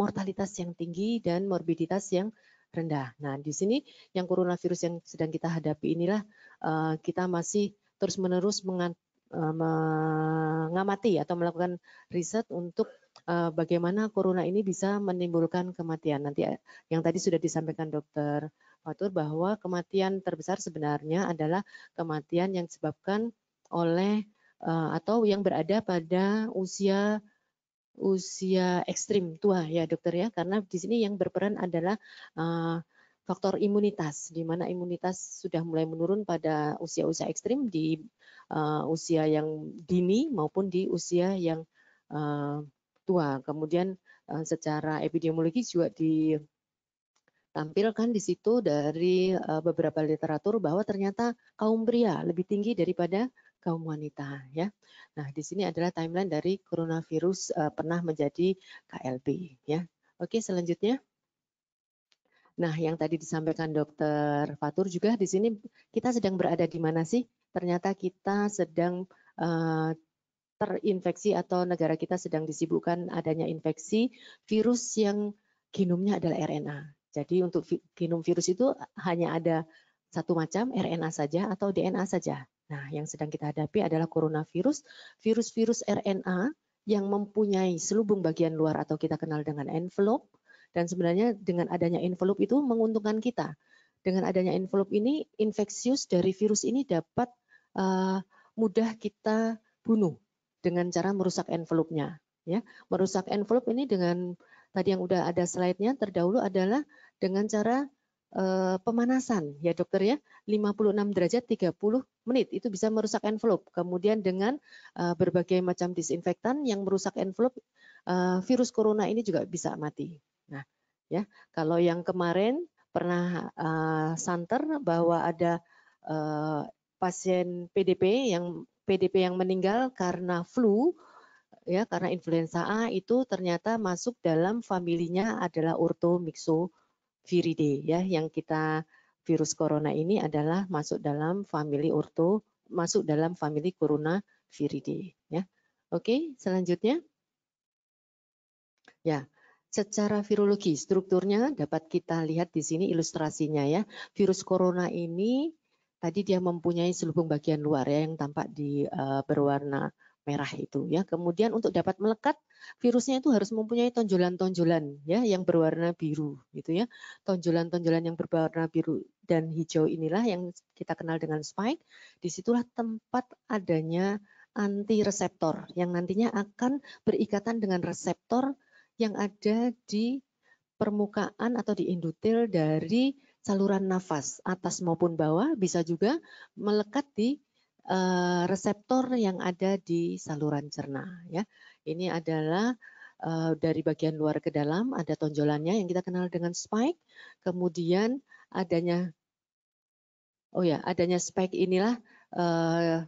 mortalitas yang tinggi dan morbiditas yang rendah. Nah, di sini yang coronavirus yang sedang kita hadapi inilah eh, kita masih terus-menerus eh, mengamati atau melakukan riset untuk eh, bagaimana corona ini bisa menimbulkan kematian. Nanti yang tadi sudah disampaikan dokter Fatur bahwa kematian terbesar sebenarnya adalah kematian yang disebabkan oleh atau yang berada pada usia usia ekstrim tua ya dokter ya karena di sini yang berperan adalah uh, faktor imunitas, di mana imunitas sudah mulai menurun pada usia-usia ekstrim di uh, usia yang dini maupun di usia yang uh, tua. Kemudian uh, secara epidemiologi juga ditampilkan di situ dari beberapa literatur bahwa ternyata kaum pria lebih tinggi daripada kaum wanita ya. Nah, di sini adalah timeline dari coronavirus uh, pernah menjadi KLB ya. Oke, selanjutnya. Nah, yang tadi disampaikan Dokter Fatur juga di sini kita sedang berada di mana sih? Ternyata kita sedang uh, terinfeksi atau negara kita sedang disibukkan adanya infeksi virus yang genomnya adalah RNA. Jadi untuk genom virus itu hanya ada satu macam RNA saja atau DNA saja. Nah, yang sedang kita hadapi adalah coronavirus, virus-virus RNA yang mempunyai selubung bagian luar atau kita kenal dengan envelope. Dan sebenarnya dengan adanya envelope itu menguntungkan kita. Dengan adanya envelope ini, infeksius dari virus ini dapat uh, mudah kita bunuh dengan cara merusak envelope-nya. Ya, merusak envelope ini dengan tadi yang udah ada slide-nya terdahulu adalah dengan cara Eh, pemanasan ya dokter ya 56 derajat 30 menit itu bisa merusak envelope kemudian dengan eh, berbagai macam disinfektan yang merusak envelope eh, virus corona ini juga bisa mati nah ya kalau yang kemarin pernah santer bahwa ada pasien PDP yang PDP yang meninggal karena flu ya karena influenza A itu ternyata masuk dalam familinya adalah ortomixo viridae ya yang kita virus corona ini adalah masuk dalam famili orto masuk dalam famili corona viridae ya. Oke, selanjutnya. Ya, secara virologi strukturnya dapat kita lihat di sini ilustrasinya ya. Virus corona ini tadi dia mempunyai selubung bagian luar ya yang tampak di uh, berwarna merah itu ya. Kemudian untuk dapat melekat virusnya itu harus mempunyai tonjolan-tonjolan ya yang berwarna biru gitu ya. Tonjolan-tonjolan yang berwarna biru dan hijau inilah yang kita kenal dengan spike. Disitulah tempat adanya anti reseptor yang nantinya akan berikatan dengan reseptor yang ada di permukaan atau di endotel dari saluran nafas atas maupun bawah bisa juga melekat di eh, reseptor yang ada di saluran cerna ya. Ini adalah uh, dari bagian luar ke dalam, ada tonjolannya yang kita kenal dengan spike. Kemudian adanya, oh ya, adanya spike inilah uh,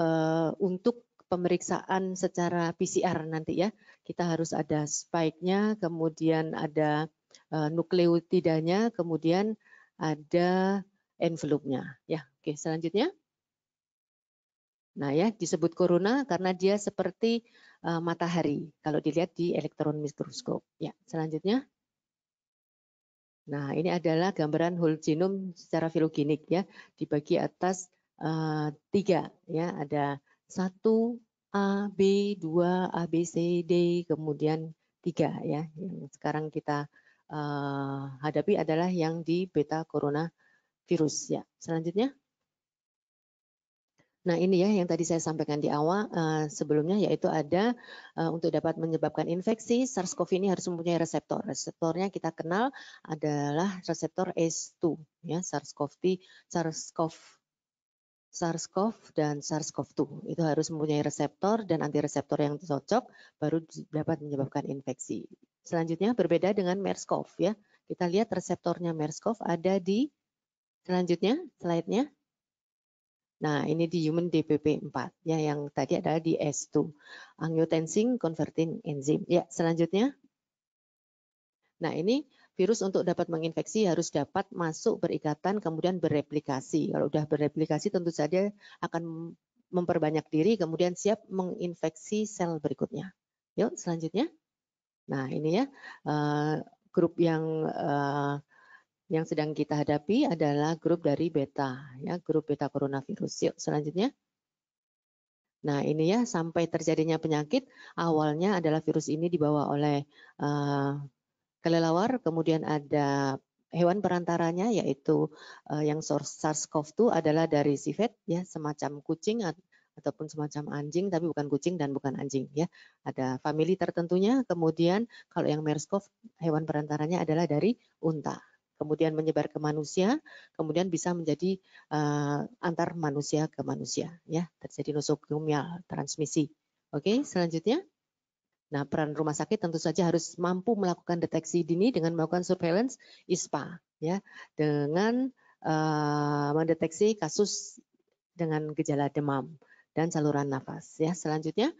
uh, untuk pemeriksaan secara PCR nanti ya. Kita harus ada spike-nya, kemudian ada uh, nukleotidanya, kemudian ada envelope-nya. Ya, oke, selanjutnya. Nah, ya disebut corona karena dia seperti uh, matahari kalau dilihat di elektron mikroskop. Ya, selanjutnya. Nah, ini adalah gambaran whole genome secara filogenik ya, dibagi atas uh, tiga ya, ada satu A, B, 2, A, B, C, D, kemudian tiga ya. Yang sekarang kita uh, hadapi adalah yang di beta corona virus ya. Selanjutnya. Nah, ini ya yang tadi saya sampaikan di awal uh, sebelumnya yaitu ada uh, untuk dapat menyebabkan infeksi SARS-CoV ini harus mempunyai reseptor. Reseptornya kita kenal adalah reseptor s 2 ya SARS-CoV SARS-CoV SARS-CoV dan SARS-CoV-2 itu harus mempunyai reseptor dan antireseptor yang cocok baru dapat menyebabkan infeksi. Selanjutnya berbeda dengan MERS-CoV ya. Kita lihat reseptornya MERS-CoV ada di selanjutnya slide-nya Nah, ini di human DPP4 ya yang tadi adalah di S2. Angiotensin converting enzyme Ya, selanjutnya. Nah, ini virus untuk dapat menginfeksi harus dapat masuk berikatan kemudian bereplikasi. Kalau sudah bereplikasi tentu saja akan memperbanyak diri kemudian siap menginfeksi sel berikutnya. Yuk, selanjutnya. Nah, ini ya uh, grup yang uh, yang sedang kita hadapi adalah grup dari beta, ya, grup beta coronavirus. Yuk, selanjutnya. Nah, ini ya sampai terjadinya penyakit awalnya adalah virus ini dibawa oleh uh, kelelawar, kemudian ada hewan perantaranya yaitu uh, yang SARS-CoV-2 adalah dari civet ya, semacam kucing ataupun semacam anjing tapi bukan kucing dan bukan anjing ya. Ada famili tertentunya, kemudian kalau yang MERS-CoV hewan perantaranya adalah dari unta kemudian menyebar ke manusia, kemudian bisa menjadi uh, antar manusia ke manusia, ya terjadi nosokomial transmisi. Oke, selanjutnya. Nah, peran rumah sakit tentu saja harus mampu melakukan deteksi dini dengan melakukan surveillance ISPA, ya, dengan uh, mendeteksi kasus dengan gejala demam dan saluran nafas. Ya, selanjutnya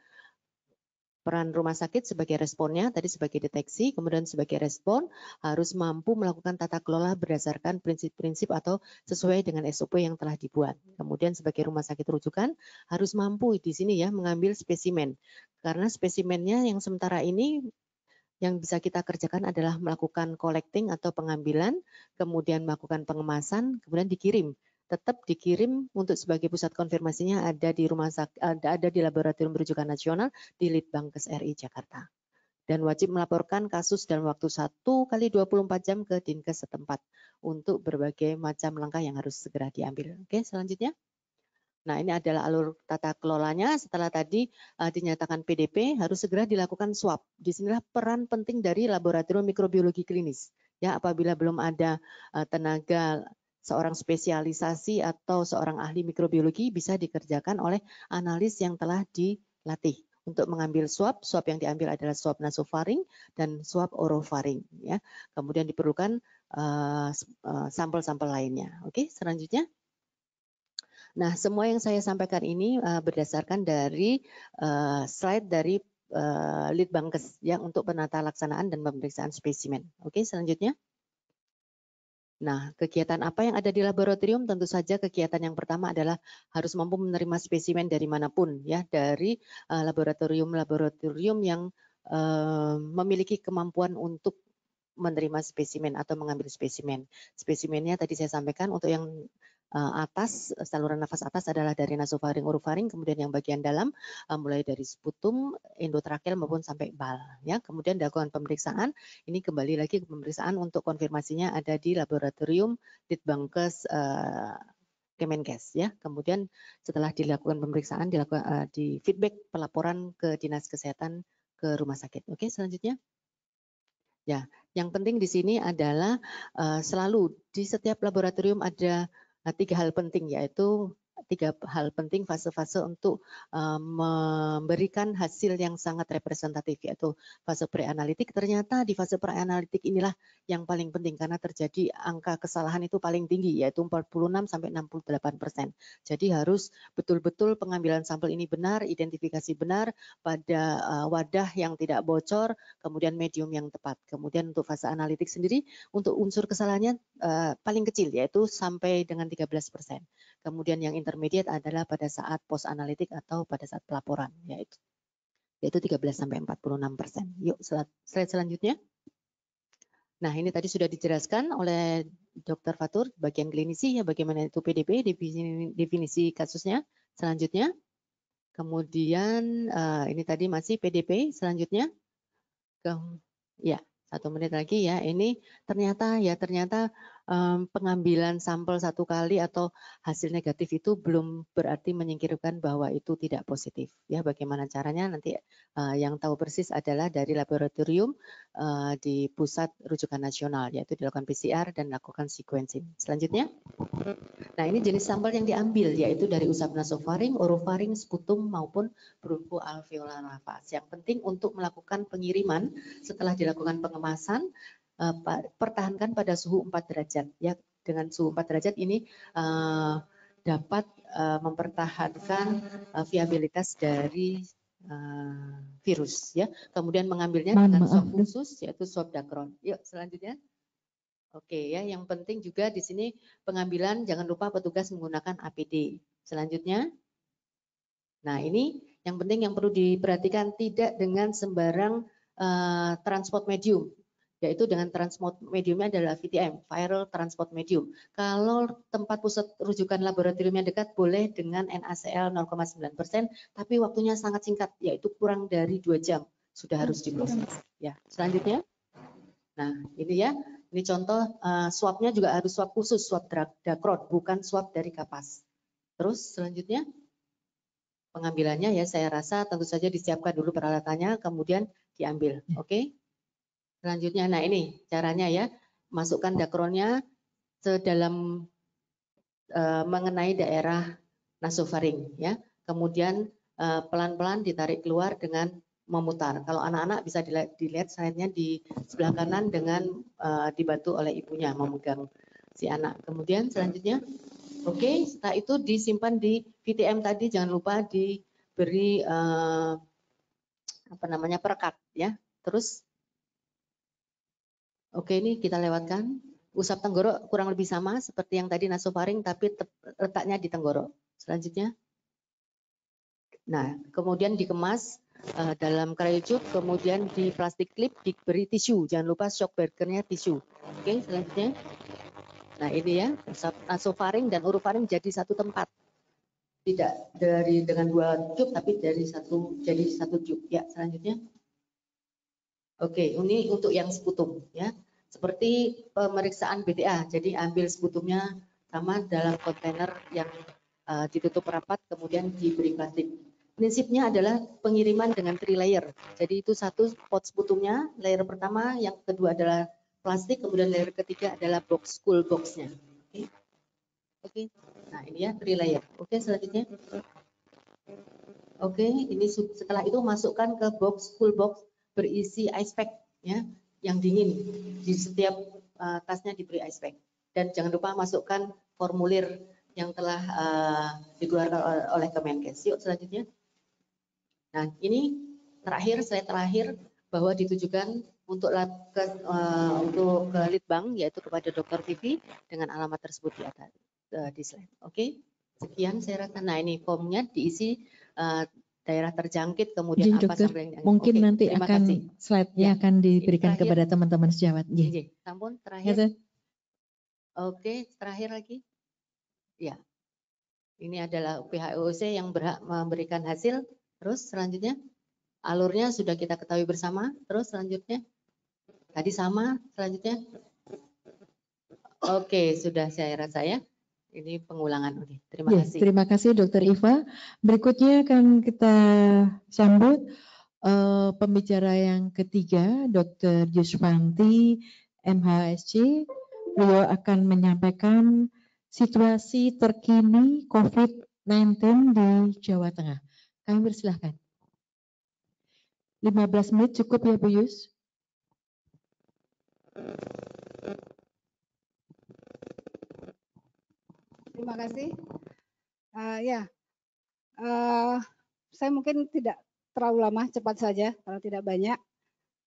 peran rumah sakit sebagai responnya tadi sebagai deteksi kemudian sebagai respon harus mampu melakukan tata kelola berdasarkan prinsip-prinsip atau sesuai dengan SOP yang telah dibuat. Kemudian sebagai rumah sakit rujukan harus mampu di sini ya mengambil spesimen karena spesimennya yang sementara ini yang bisa kita kerjakan adalah melakukan collecting atau pengambilan, kemudian melakukan pengemasan, kemudian dikirim tetap dikirim untuk sebagai pusat konfirmasinya ada di rumah sakit ada, ada di laboratorium rujukan nasional di Litbangkes RI Jakarta dan wajib melaporkan kasus dalam waktu 1 kali 24 jam ke dinkes setempat untuk berbagai macam langkah yang harus segera diambil. Oke, selanjutnya. Nah, ini adalah alur tata kelolanya. Setelah tadi uh, dinyatakan PDP, harus segera dilakukan swab. Disinilah peran penting dari laboratorium mikrobiologi klinis. Ya, apabila belum ada uh, tenaga seorang spesialisasi atau seorang ahli mikrobiologi bisa dikerjakan oleh analis yang telah dilatih untuk mengambil swab. Swab yang diambil adalah swab nasofaring dan swab orofaring. Ya. Kemudian diperlukan eh, eh, sampel-sampel uh, uh, lainnya. Oke, okay, selanjutnya. Nah, semua yang saya sampaikan ini uh, berdasarkan dari uh, slide dari uh, Litbangkes yang untuk penata laksanaan dan pemeriksaan spesimen. Oke, okay, selanjutnya. Nah, kegiatan apa yang ada di laboratorium? Tentu saja kegiatan yang pertama adalah harus mampu menerima spesimen dari manapun, ya, dari eh, laboratorium-laboratorium uh, yang uh, memiliki kemampuan untuk menerima spesimen atau mengambil spesimen. Spesimennya tadi saya sampaikan untuk yang Eh, atas eh, saluran nafas atas adalah dari nasofaring orofaring kemudian yang bagian dalam eh, mulai dari sputum endotrakel maupun sampai bal ya kemudian dilakukan pemeriksaan ini kembali lagi ke pemeriksaan untuk konfirmasinya ada di laboratorium Litbangkes eh, Kemenkes ya kemudian setelah dilakukan pemeriksaan dilakukan di feedback pelaporan ke dinas kesehatan ke rumah sakit oke selanjutnya ya yang penting di sini adalah selalu di setiap laboratorium ada Nah, tiga hal penting yaitu tiga hal penting fase-fase untuk eh, memberikan hasil yang sangat representatif yaitu fase preanalitik. Ternyata di fase preanalitik inilah yang paling penting karena terjadi angka kesalahan itu paling tinggi yaitu 46 sampai 68 persen. Jadi harus betul-betul pengambilan sampel ini benar, identifikasi benar pada eh, wadah yang tidak bocor, kemudian medium yang tepat. Kemudian untuk fase analitik sendiri untuk unsur kesalahannya eh, paling kecil yaitu sampai dengan 13 persen. Kemudian yang intermediate adalah pada saat post analitik atau pada saat pelaporan, yaitu yaitu 13 sampai 46 persen. Yuk slide selanjutnya. Nah ini tadi sudah dijelaskan oleh Dr. Fatur bagian klinisi ya bagaimana itu PDP definisi, kasusnya. Selanjutnya, kemudian eh, ini tadi masih PDP. Selanjutnya, ke, ya satu menit lagi ya. Ini ternyata ya ternyata pengambilan sampel satu kali atau hasil negatif itu belum berarti menyingkirkan bahwa itu tidak positif. Ya, bagaimana caranya nanti uh, yang tahu persis adalah dari laboratorium uh, di pusat rujukan nasional, yaitu dilakukan PCR dan lakukan sequencing. Selanjutnya, nah ini jenis sampel yang diambil yaitu dari usap nasofaring, orofaring, sputum maupun bronko alveolar nafas. Yang penting untuk melakukan pengiriman setelah dilakukan pengemasan Eh, pertahankan pada suhu 4 derajat ya dengan suhu 4 derajat ini uh, dapat uh, mempertahankan uh, viabilitas dari uh, virus ya kemudian mengambilnya maaf, dengan swab khusus yaitu swab dakron yuk selanjutnya Oke ya, yang penting juga di sini pengambilan jangan lupa petugas menggunakan APD. Selanjutnya, nah ini yang penting yang perlu diperhatikan tidak dengan sembarang uh, transport medium yaitu dengan transport mediumnya adalah VTM, viral transport medium. Kalau tempat pusat rujukan laboratoriumnya dekat boleh dengan NaCl 0,9 persen, tapi waktunya sangat singkat, yaitu kurang dari dua jam sudah harus hmm. diproses. Ya, selanjutnya. Nah, ini ya, ini contoh uh, swabnya juga harus swab khusus, swab dakron, bukan swab dari kapas. Terus selanjutnya pengambilannya ya saya rasa tentu saja disiapkan dulu peralatannya, kemudian diambil. Oke. Selanjutnya, nah ini caranya ya, masukkan dakronnya sedalam e, mengenai daerah nasofaring ya. Kemudian e, pelan-pelan ditarik keluar dengan memutar. Kalau anak-anak bisa dilihat, dilihat di sebelah kanan dengan e, dibantu oleh ibunya memegang si anak. Kemudian selanjutnya, oke, okay, setelah itu disimpan di VTM tadi, jangan lupa diberi e, apa namanya perekat ya. Terus Oke, ini kita lewatkan. Usap tenggorok kurang lebih sama seperti yang tadi nasofaring tapi letaknya di tenggorok. Selanjutnya. Nah, kemudian dikemas uh, dalam kerajut, kemudian di plastik clip diberi tisu. Jangan lupa shock tisu. Oke, selanjutnya. Nah, ini ya, usap nasofaring dan urofaring jadi satu tempat tidak dari dengan dua tube tapi dari satu jadi satu tube ya selanjutnya Oke, ini untuk yang sputum ya. Seperti pemeriksaan BTA, jadi ambil sputumnya sama dalam kontainer yang uh, ditutup rapat kemudian diberi plastik. Prinsipnya adalah pengiriman dengan three layer. Jadi itu satu pot sputumnya, layer pertama, yang kedua adalah plastik, kemudian layer ketiga adalah box cool boxnya. Oke, okay. nah ini ya three layer. Oke, selanjutnya. Oke, ini setelah itu masukkan ke box cool box berisi ice pack ya yang dingin di setiap uh, tasnya diberi ice pack dan jangan lupa masukkan formulir yang telah uh, dikeluarkan oleh Kemenkes. Yuk selanjutnya. Nah ini terakhir saya terakhir bahwa ditujukan untuk lab, ke, uh, untuk ke litbang yaitu kepada dokter TV dengan alamat tersebut di atas uh, di slide. Oke, okay? sekian saya rasa. Nah ini formnya diisi uh, daerah terjangkit kemudian Jadi, apa dokter, sampai yang mungkin okay, nanti akan kasih. slide-nya ya. akan diberikan kepada teman-teman sejawat. Ya. Sampun terakhir. Ya, Oke, terakhir lagi. Ya. Ini adalah PHOC yang berhak memberikan hasil. Terus selanjutnya alurnya sudah kita ketahui bersama. Terus selanjutnya tadi sama selanjutnya. Oke, okay, sudah saya rasa ya. Ini pengulangan Uni. Terima ya, kasih. Terima kasih Dokter Iva. Berikutnya akan kita sambut uh, pembicara yang ketiga, Dokter Yuswanti MHSC. Beliau akan menyampaikan situasi terkini COVID-19 di Jawa Tengah. Kami persilahkan. 15 menit cukup ya Bu Yus? Terima kasih. Uh, ya, uh, saya mungkin tidak terlalu lama, cepat saja kalau tidak banyak.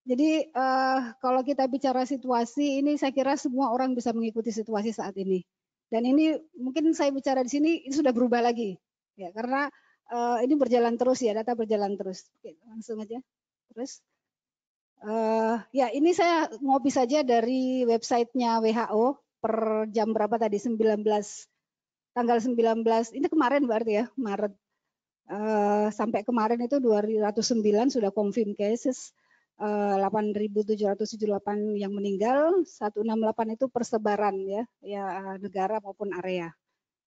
Jadi uh, kalau kita bicara situasi ini, saya kira semua orang bisa mengikuti situasi saat ini. Dan ini mungkin saya bicara di sini ini sudah berubah lagi, ya karena uh, ini berjalan terus ya, data berjalan terus. Oke, langsung aja, terus. Uh, ya ini saya ngopi saja dari websitenya WHO per jam berapa tadi 19 tanggal 19 ini kemarin berarti ya Maret eh, sampai kemarin itu 209 sudah confirm cases eh, uh, 8.778 yang meninggal 168 itu persebaran ya ya eh, negara maupun area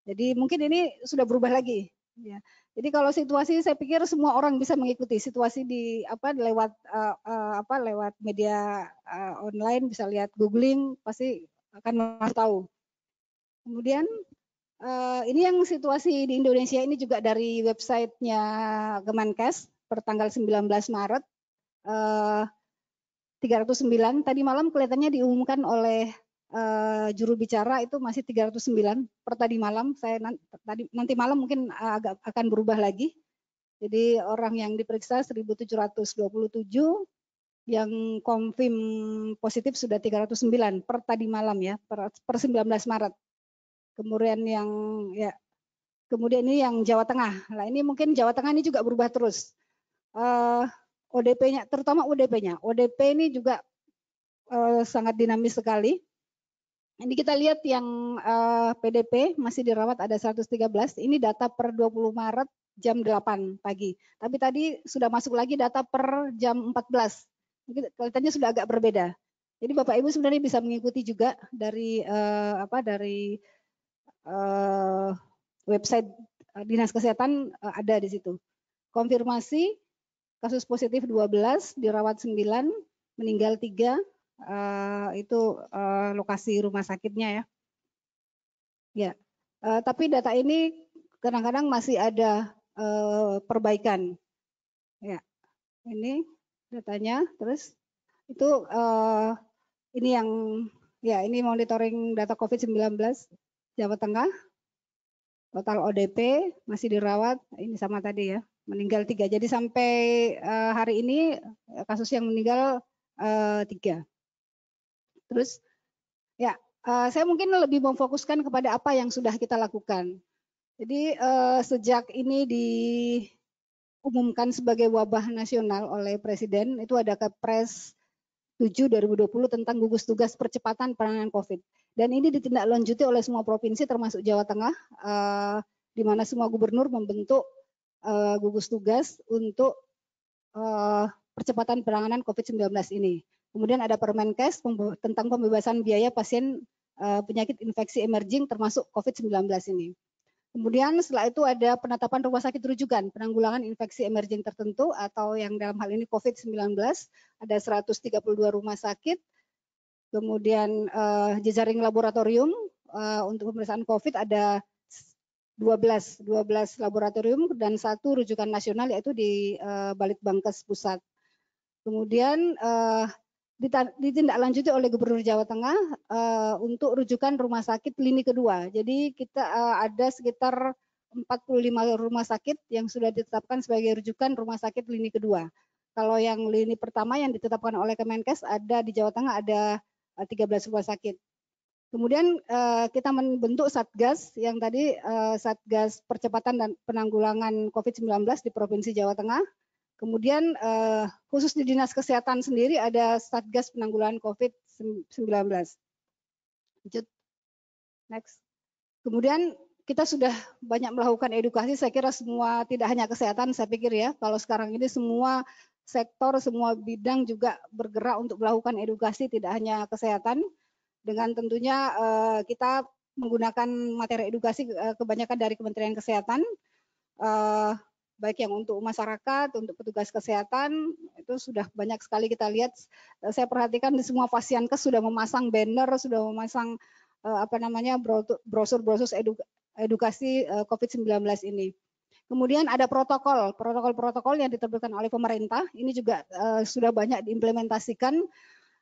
jadi mungkin ini sudah berubah lagi ya jadi kalau situasi saya pikir semua orang bisa mengikuti situasi di apa lewat uh, uh, apa lewat media uh, online bisa lihat googling pasti akan tahu kemudian Uh, ini yang situasi di Indonesia ini juga dari websitenya Kemenkes per tanggal 19 Maret. Uh, eh, 309 tadi malam kelihatannya diumumkan oleh uh, juru bicara itu masih 309 per tadi malam. Saya nanti, tadi, nanti malam mungkin agak akan berubah lagi. Jadi orang yang diperiksa 1727 yang konfirm positif sudah 309 per tadi malam ya, per, per 19 Maret kemudian yang ya kemudian ini yang Jawa Tengah. lah ini mungkin Jawa Tengah ini juga berubah terus. Uh, eh, ODP-nya, terutama ODP-nya. ODP ini juga uh, sangat dinamis sekali. Ini kita lihat yang uh, eh, PDP masih dirawat ada 113. Ini data per 20 Maret jam 8 pagi. Tapi tadi sudah masuk lagi data per jam 14. Mungkin kelihatannya sudah agak berbeda. Jadi Bapak Ibu sebenarnya bisa mengikuti juga dari uh, apa dari Eh, website eh, Dinas Kesehatan eh, ada di situ. Konfirmasi kasus positif 12, dirawat 9, meninggal 3. itu lokasi rumah sakitnya ya. Ya. tapi data ini kadang-kadang masih ada perbaikan. Ya. Ini datanya terus itu ini yang ya ini monitoring data COVID-19 Jawa Tengah total ODP masih dirawat ini sama tadi ya meninggal tiga jadi sampai eh, hari ini eh, kasus yang meninggal eh, tiga terus ya saya mungkin lebih memfokuskan kepada apa yang sudah kita lakukan jadi sejak ini diumumkan sebagai wabah nasional oleh presiden itu ada kepres 7 2020 tentang gugus tugas percepatan penanganan COVID. Dan ini ditindaklanjuti oleh semua provinsi termasuk Jawa Tengah, uh, di mana semua gubernur membentuk uh, gugus tugas untuk uh, percepatan penanganan COVID-19 ini. Kemudian ada Permenkes tentang pembebasan biaya pasien uh, penyakit infeksi emerging termasuk COVID-19 ini. Kemudian setelah itu ada penetapan rumah sakit rujukan penanggulangan infeksi emerging tertentu atau yang dalam hal ini COVID-19 ada 132 rumah sakit kemudian eh, jejaring laboratorium eh, untuk pemeriksaan covid ada 12, 12 laboratorium dan satu rujukan nasional yaitu di eh, Balitbangkes Pusat. Kemudian ditindaklanjuti oleh Gubernur Jawa Tengah uh, untuk rujukan rumah sakit lini kedua. Jadi kita uh, ada sekitar 45 rumah sakit yang sudah ditetapkan sebagai rujukan rumah sakit lini kedua. Kalau yang lini pertama yang ditetapkan oleh Kemenkes ada di Jawa Tengah ada 13 eh, rumah sakit. Kemudian eh, kita membentuk Satgas yang tadi eh, Satgas Percepatan dan Penanggulangan COVID-19 di Provinsi Jawa Tengah. Kemudian khusus di Dinas Kesehatan sendiri ada Satgas Penanggulangan COVID-19. Lanjut. Next. Kemudian kita sudah banyak melakukan edukasi, saya kira semua tidak hanya kesehatan, saya pikir ya, kalau sekarang ini semua sektor, semua bidang juga bergerak untuk melakukan edukasi tidak hanya kesehatan dengan tentunya uh, kita menggunakan materi edukasi uh, kebanyakan dari Kementerian Kesehatan uh, baik yang untuk masyarakat, untuk petugas kesehatan, itu sudah banyak sekali kita lihat. Saya perhatikan di semua kes sudah memasang banner, sudah memasang apa namanya brosur-brosur edukasi COVID-19 ini. Kemudian ada protokol, protokol-protokol yang diterbitkan oleh pemerintah. Ini juga uh, sudah banyak diimplementasikan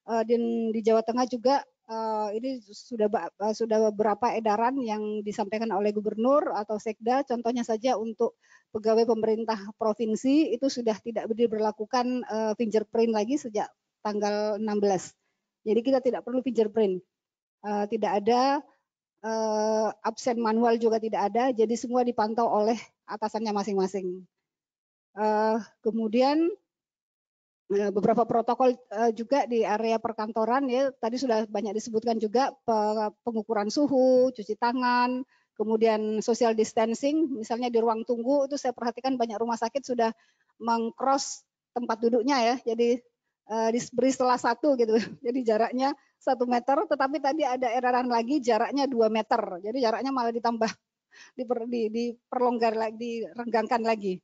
uh, eh, di, di Jawa Tengah juga. Uh, ini sudah uh, sudah beberapa edaran yang disampaikan oleh gubernur atau sekda. Contohnya saja untuk pegawai pemerintah provinsi itu sudah tidak diberlakukan uh, fingerprint lagi sejak tanggal 16. Jadi kita tidak perlu fingerprint. Uh, tidak ada uh, absen manual juga tidak ada, jadi semua dipantau oleh atasannya masing-masing. Uh, kemudian uh, beberapa protokol uh, juga di area perkantoran ya tadi sudah banyak disebutkan juga pengukuran suhu, cuci tangan, kemudian social distancing misalnya di ruang tunggu itu saya perhatikan banyak rumah sakit sudah mengcross tempat duduknya ya. Jadi Eh, diberi setelah satu gitu. Jadi jaraknya satu meter, tetapi tadi ada eraran lagi jaraknya dua meter. Jadi jaraknya malah ditambah, diper, di, diperlonggar lagi, direnggangkan lagi.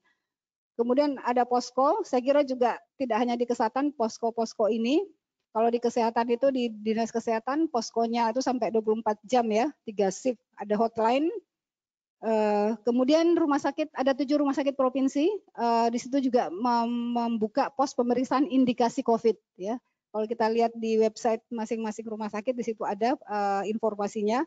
Kemudian ada posko, saya kira juga tidak hanya di kesehatan, posko-posko ini, kalau di kesehatan itu di dinas kesehatan, poskonya itu sampai 24 jam ya, tiga shift, ada hotline, Eh, kemudian rumah sakit ada tujuh rumah sakit provinsi, uh, di situ juga mem membuka pos pemeriksaan indikasi COVID. Ya, kalau kita lihat di website masing-masing rumah sakit di situ ada uh, informasinya.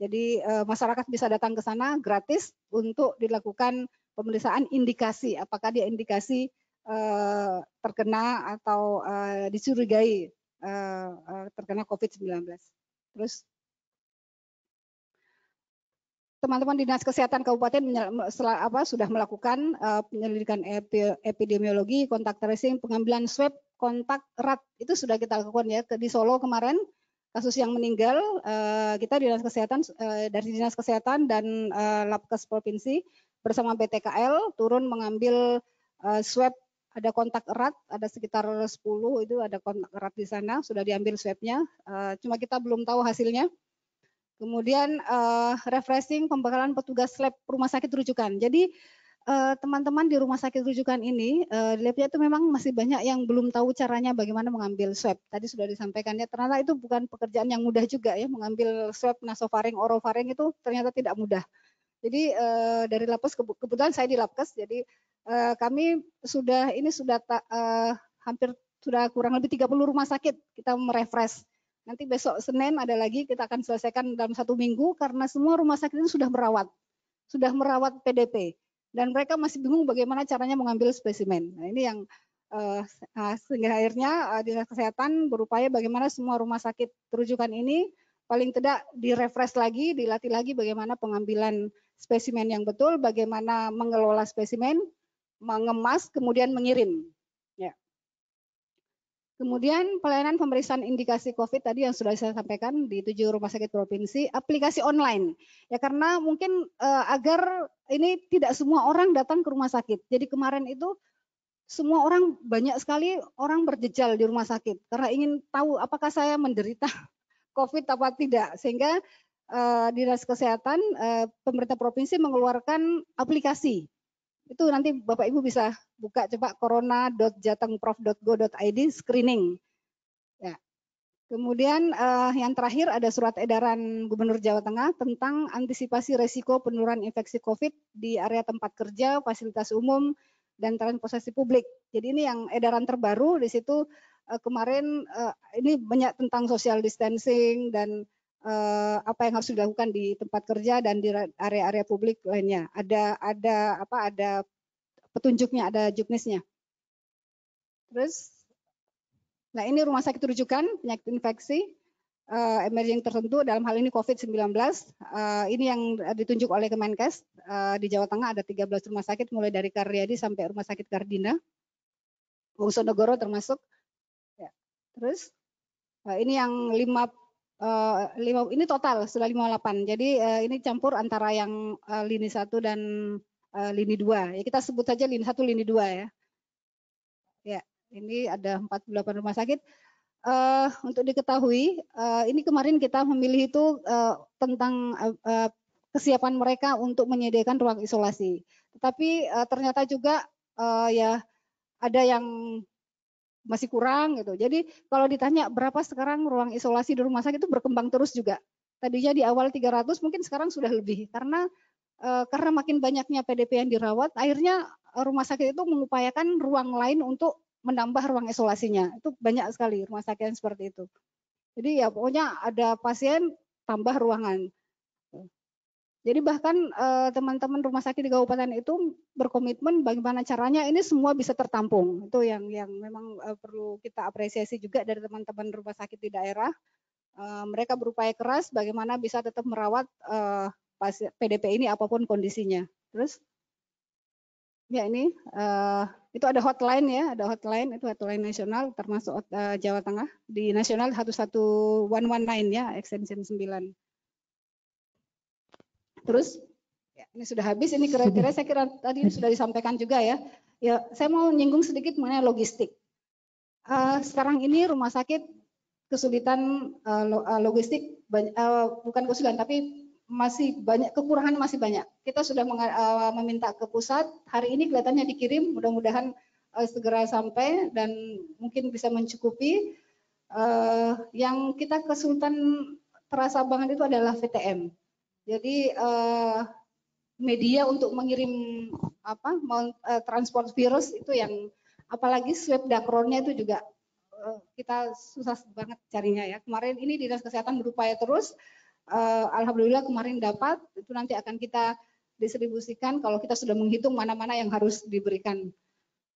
Jadi uh, masyarakat bisa datang ke sana gratis untuk dilakukan pemeriksaan indikasi, apakah dia indikasi uh, terkena atau uh, dicurigai uh, uh, terkena COVID-19. Terus teman-teman dinas kesehatan kabupaten apa sudah melakukan uh, penyelidikan epi, epidemiologi, kontak tracing, pengambilan swab kontak erat itu sudah kita lakukan ya di Solo kemarin kasus yang meninggal uh, kita dinas kesehatan uh, dari dinas kesehatan dan uh, Labkes provinsi bersama BTKL turun mengambil uh, swab ada kontak erat, ada sekitar 10 itu ada kontak erat di sana, sudah diambil swabnya. Uh, cuma kita belum tahu hasilnya. Kemudian uh, refreshing pembekalan petugas lab rumah sakit rujukan. Jadi eh, teman-teman uh, di rumah sakit rujukan ini uh, di labnya itu memang masih banyak yang belum tahu caranya bagaimana mengambil swab. Tadi sudah disampaikan ya ternyata itu bukan pekerjaan yang mudah juga ya mengambil swab nasofaring orofaring itu ternyata tidak mudah. Jadi uh, dari lapas kebetulan saya di Lapkes jadi uh, kami sudah ini sudah ta, uh, hampir sudah kurang lebih 30 rumah sakit kita merefresh Nanti besok Senin ada lagi kita akan selesaikan dalam satu minggu karena semua rumah sakit ini sudah merawat, sudah merawat PDP dan mereka masih bingung bagaimana caranya mengambil spesimen. Nah, ini yang uh, sehingga akhirnya uh, dinas kesehatan berupaya bagaimana semua rumah sakit terujukan ini paling tidak direfresh lagi, dilatih lagi bagaimana pengambilan spesimen yang betul, bagaimana mengelola spesimen, mengemas, kemudian mengirim. Kemudian pelayanan pemeriksaan indikasi COVID tadi yang sudah saya sampaikan di tujuh rumah sakit provinsi, aplikasi online. Ya karena mungkin eh, agar ini tidak semua orang datang ke rumah sakit. Jadi kemarin itu semua orang banyak sekali orang berjejal di rumah sakit karena ingin tahu apakah saya menderita COVID atau tidak. Sehingga eh, dinas kesehatan eh, pemerintah provinsi mengeluarkan aplikasi itu nanti Bapak Ibu bisa buka coba corona.jatengprof.go.id screening. Ya. Kemudian eh, yang terakhir ada surat edaran Gubernur Jawa Tengah tentang antisipasi resiko penurunan infeksi COVID di area tempat kerja, fasilitas umum, dan transportasi publik. Jadi ini yang edaran terbaru di situ eh, kemarin eh, ini banyak tentang social distancing dan Eh, apa yang harus dilakukan di tempat kerja dan di area-area publik lainnya. Ada ada apa ada petunjuknya, ada juknisnya. Terus nah ini rumah sakit rujukan penyakit infeksi uh, emerging tertentu dalam hal ini COVID-19. Uh, eh, ini yang ditunjuk oleh Kemenkes uh, di Jawa Tengah ada 13 rumah sakit mulai dari Karyadi sampai Rumah Sakit Kardina. Wongso Negoro termasuk. Ya, terus ini yang lima Uh, ini total sudah 58. Jadi uh, ini campur antara yang uh, lini satu dan uh, lini dua. Ya kita sebut saja lini satu, lini dua ya. Ya, ini ada 48 rumah sakit. Uh, untuk diketahui, uh, ini kemarin kita memilih itu uh, tentang uh, uh, kesiapan mereka untuk menyediakan ruang isolasi. Tetapi uh, ternyata juga uh, ya ada yang masih kurang gitu. Jadi kalau ditanya berapa sekarang ruang isolasi di rumah sakit itu berkembang terus juga. Tadinya di awal 300 mungkin sekarang sudah lebih karena eh, karena makin banyaknya PDP yang dirawat, akhirnya eh, rumah sakit itu mengupayakan ruang lain untuk menambah ruang isolasinya. Itu banyak sekali rumah sakit yang seperti itu. Jadi ya pokoknya ada pasien tambah ruangan, jadi bahkan teman-teman rumah sakit di kabupaten itu berkomitmen bagaimana caranya ini semua bisa tertampung. Itu yang yang memang perlu kita apresiasi juga dari teman-teman rumah sakit di daerah. mereka berupaya keras bagaimana bisa tetap merawat PDP ini apapun kondisinya. Terus ya ini uh, itu ada hotline ya, ada hotline itu hotline nasional termasuk uh, Jawa Tengah di nasional 11119 ya extension 9. Terus ya, ini sudah habis ini kira-kira saya kira tadi sudah disampaikan juga ya. Ya, saya mau nyinggung sedikit mengenai logistik. Uh, sekarang ini rumah sakit kesulitan uh, logistik banyak, uh, bukan kesulitan tapi masih banyak kekurangan masih banyak. Kita sudah uh, meminta ke pusat, hari ini kelihatannya dikirim, mudah-mudahan uh, segera sampai dan mungkin bisa mencukupi. Uh, yang kita kesulitan terasa banget itu adalah VTM. Jadi eh, media untuk mengirim apa eh, transport virus itu yang apalagi swab dakronnya itu juga eh, kita susah banget carinya ya. Kemarin ini dinas kesehatan berupaya terus. Eh, Alhamdulillah kemarin dapat. Itu nanti akan kita distribusikan kalau kita sudah menghitung mana-mana yang harus diberikan.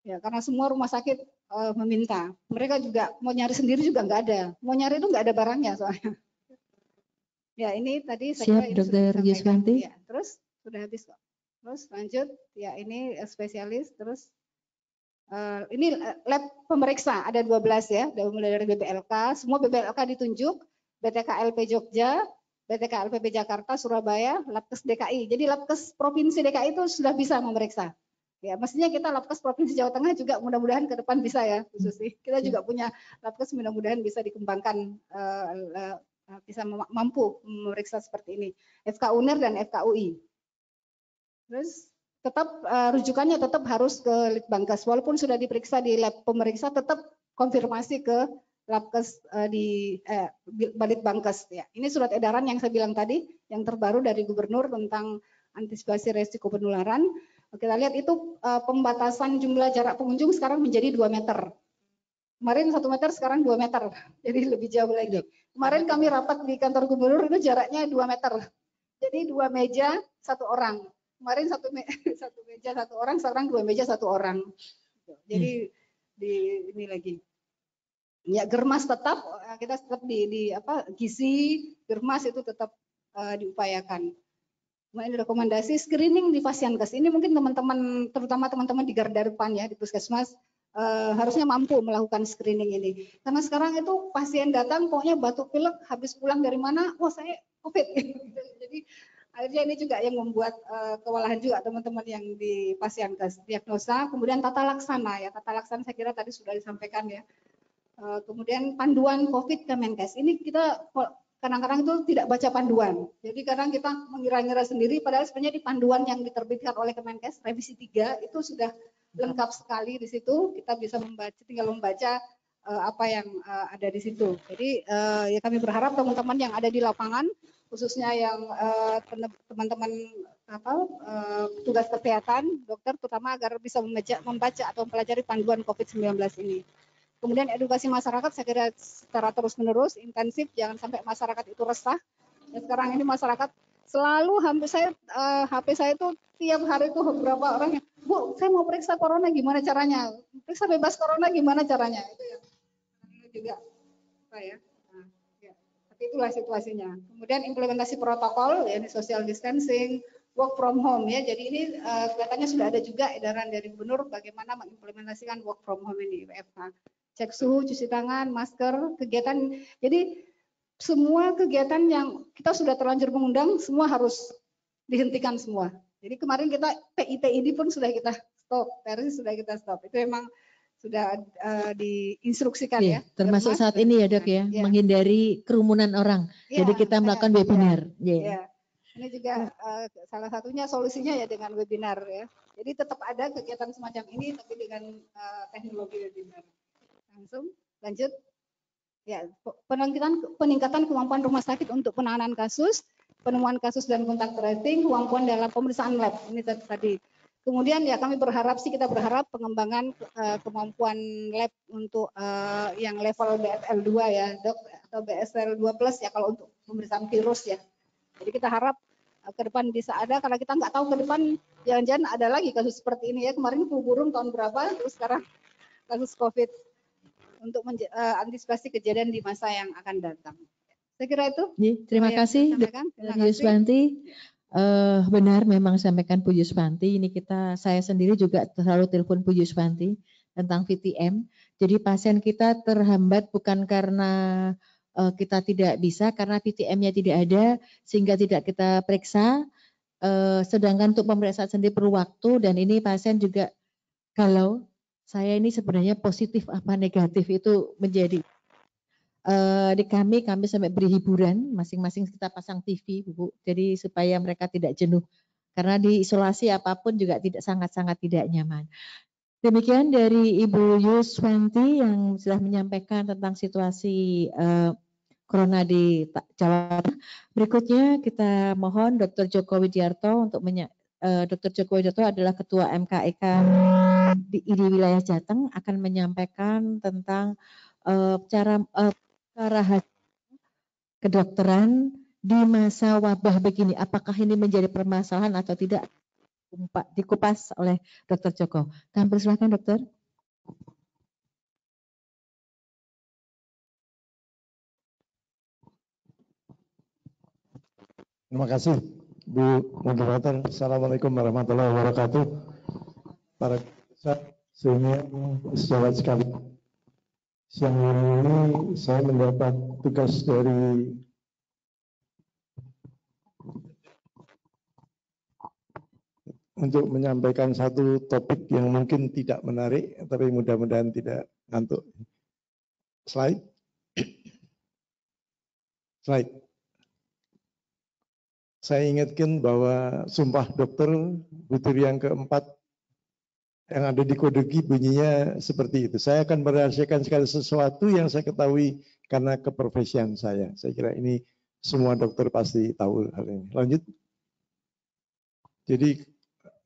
Ya, karena semua rumah sakit uh, meminta. Mereka juga mau nyari sendiri juga nggak ada. Mau nyari itu nggak ada barangnya soalnya. Ya, ini tadi saya Siap, Dokter Yuswanti. Ya, terus sudah habis kok. Terus lanjut, ya ini eh, spesialis, terus uh, ini eh, lab pemeriksa ada 12 ya, dari mulai dari BBLK, semua BBLK ditunjuk, BTKLP Jogja, BTKLPP Jakarta, Surabaya, Labkes DKI. Jadi Labkes Provinsi DKI itu sudah bisa memeriksa. Ya, mestinya kita Labkes Provinsi Jawa Tengah juga mudah-mudahan ke depan bisa ya, khususnya. Kita iya. juga punya Labkes mudah-mudahan bisa dikembangkan uh, uh, Eh, bisa mampu memeriksa seperti ini FK UNER dan FKUI terus tetap uh, rujukannya tetap harus ke Litbangkes walaupun sudah diperiksa di lab pemeriksa tetap konfirmasi ke Labkes uh, di eh, Balitbangkes ya. Ini surat edaran yang saya bilang tadi yang terbaru dari gubernur tentang antisipasi resiko penularan. Kita lihat itu uh, pembatasan jumlah jarak pengunjung sekarang menjadi 2 meter. Kemarin satu meter, sekarang dua meter. Jadi lebih jauh lagi. Iya. Kemarin kami rapat di kantor gubernur itu jaraknya dua meter. Jadi dua meja satu orang. Kemarin satu, me satu meja satu orang, sekarang dua meja satu orang. Jadi ya. di ini lagi. Ya germas tetap eh, kita tetap di, di apa gizi germas itu tetap uh, diupayakan rekomendasi screening di pasien kes Ini mungkin teman-teman, terutama teman-teman di garda depan ya, di puskesmas, e, harusnya mampu melakukan screening ini. Karena sekarang itu pasien datang pokoknya batuk pilek habis pulang dari mana, wah saya COVID. Jadi akhirnya ini juga yang membuat e, kewalahan juga teman-teman yang di pasien diagnosa. Kemudian tata laksana ya, tata laksana saya kira tadi sudah disampaikan ya. Eh, kemudian panduan COVID ke Menkes. Ini kita kadang-kadang itu tidak baca panduan. Jadi kadang kita mengira-ngira sendiri, padahal sebenarnya di panduan yang diterbitkan oleh Kemenkes, revisi 3 itu sudah lengkap sekali di situ. Kita bisa membaca, tinggal membaca uh, apa yang uh, ada di situ. Jadi uh, ya kami berharap teman-teman yang ada di lapangan, khususnya yang teman-teman apa tugas kesehatan, dokter, terutama agar bisa membaca, membaca atau mempelajari panduan COVID-19 ini. Kemudian edukasi masyarakat saya kira secara terus-menerus intensif jangan sampai masyarakat itu resah. Dan sekarang ini masyarakat selalu hampir saya uh, eh, HP saya itu tiap hari itu beberapa orang yang, "Bu, saya mau periksa corona gimana caranya? Periksa bebas corona gimana caranya?" Itu ya. ini juga apa ya? Nah, ya. Tapi itulah situasinya. Kemudian implementasi protokol ya ini social distancing, work from home ya. Jadi ini uh, kelihatannya sudah ada juga edaran dari gubernur bagaimana mengimplementasikan work from home ini WFH cek suhu, cuci tangan, masker, kegiatan. Jadi semua kegiatan yang kita sudah terlanjur mengundang, semua harus dihentikan semua. Jadi kemarin kita PIT ini pun sudah kita stop, Paris sudah kita stop. Itu memang sudah uh, diinstruksikan iya, ya. ya termasuk saat ini ya dok ya, ya. menghindari kerumunan orang. Ya, Jadi kita melakukan ya, webinar. Ya. Yeah. ya. Ini juga uh, salah satunya solusinya ya dengan webinar ya. Jadi tetap ada kegiatan semacam ini tapi dengan uh, teknologi webinar langsung lanjut ya peningkatan peningkatan kemampuan rumah sakit untuk penanganan kasus penemuan kasus dan kontak tracing kemampuan dalam pemeriksaan lab ini tadi kemudian ya kami berharap sih kita berharap pengembangan uh, kemampuan lab untuk uh, yang level BSL 2 ya dok atau BSL 2 plus ya kalau untuk pemeriksaan virus ya jadi kita harap uh, ke depan bisa ada karena kita nggak tahu ke depan jangan-jangan ada lagi kasus seperti ini ya kemarin flu burung tahun berapa terus sekarang kasus COVID untuk uh, antisipasi kejadian di masa yang akan datang. Saya kira itu. terima kasih, Bu Yuswanti. Uh, benar, memang sampaikan Bu Yuswanti. Ini kita, saya sendiri juga selalu telepon Bu Yuswanti tentang VTM. Jadi pasien kita terhambat bukan karena uh, kita tidak bisa, karena VTM-nya tidak ada, sehingga tidak kita periksa. Uh, sedangkan untuk pemeriksaan sendiri perlu waktu dan ini pasien juga kalau saya ini sebenarnya positif apa negatif itu menjadi uh, di kami kami sampai beri hiburan masing-masing kita pasang TV bu jadi supaya mereka tidak jenuh karena di isolasi apapun juga tidak sangat-sangat tidak nyaman demikian dari Ibu Yuswanti yang sudah menyampaikan tentang situasi uh, corona di Jawa Berikutnya kita mohon Dr. Joko Widiarto untuk Eh, Dr. Joko Widodo adalah Ketua MKEK e di, di wilayah Jateng akan menyampaikan tentang uh, cara uh, cara kedokteran di masa wabah begini. Apakah ini menjadi permasalahan atau tidak dikupas oleh Dr. Joko. Kami persilahkan dokter. Terima kasih. Bu Moderator, Assalamualaikum warahmatullahi wabarakatuh. Para kisah, sehingga sejawat sekali. Siang ini saya mendapat tugas dari untuk menyampaikan satu topik yang mungkin tidak menarik, tapi mudah-mudahan tidak ngantuk. Slide. Slide saya ingatkan bahwa sumpah dokter butir yang keempat yang ada di kode G bunyinya seperti itu. Saya akan merahasiakan segala sesuatu yang saya ketahui karena keprofesian saya. Saya kira ini semua dokter pasti tahu hal ini. Lanjut. Jadi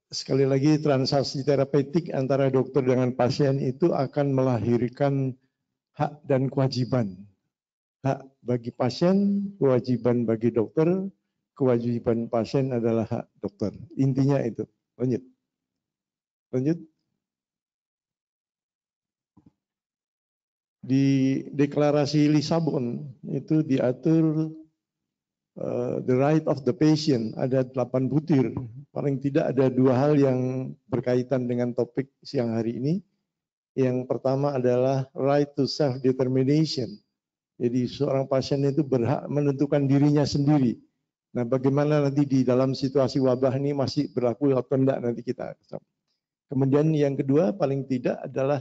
sekali lagi transaksi terapeutik antara dokter dengan pasien itu akan melahirkan hak dan kewajiban. Hak bagi pasien, kewajiban bagi dokter, kewajiban pasien adalah hak dokter. Intinya itu. Lanjut. Lanjut. Di deklarasi Lisabon itu diatur Uh, the right of the patient ada delapan butir paling tidak ada dua hal yang berkaitan dengan topik siang hari ini yang pertama adalah right to self determination jadi seorang pasien itu berhak menentukan dirinya sendiri Nah, bagaimana nanti di dalam situasi wabah ini masih berlaku atau enggak nanti kita. Kemudian yang kedua paling tidak adalah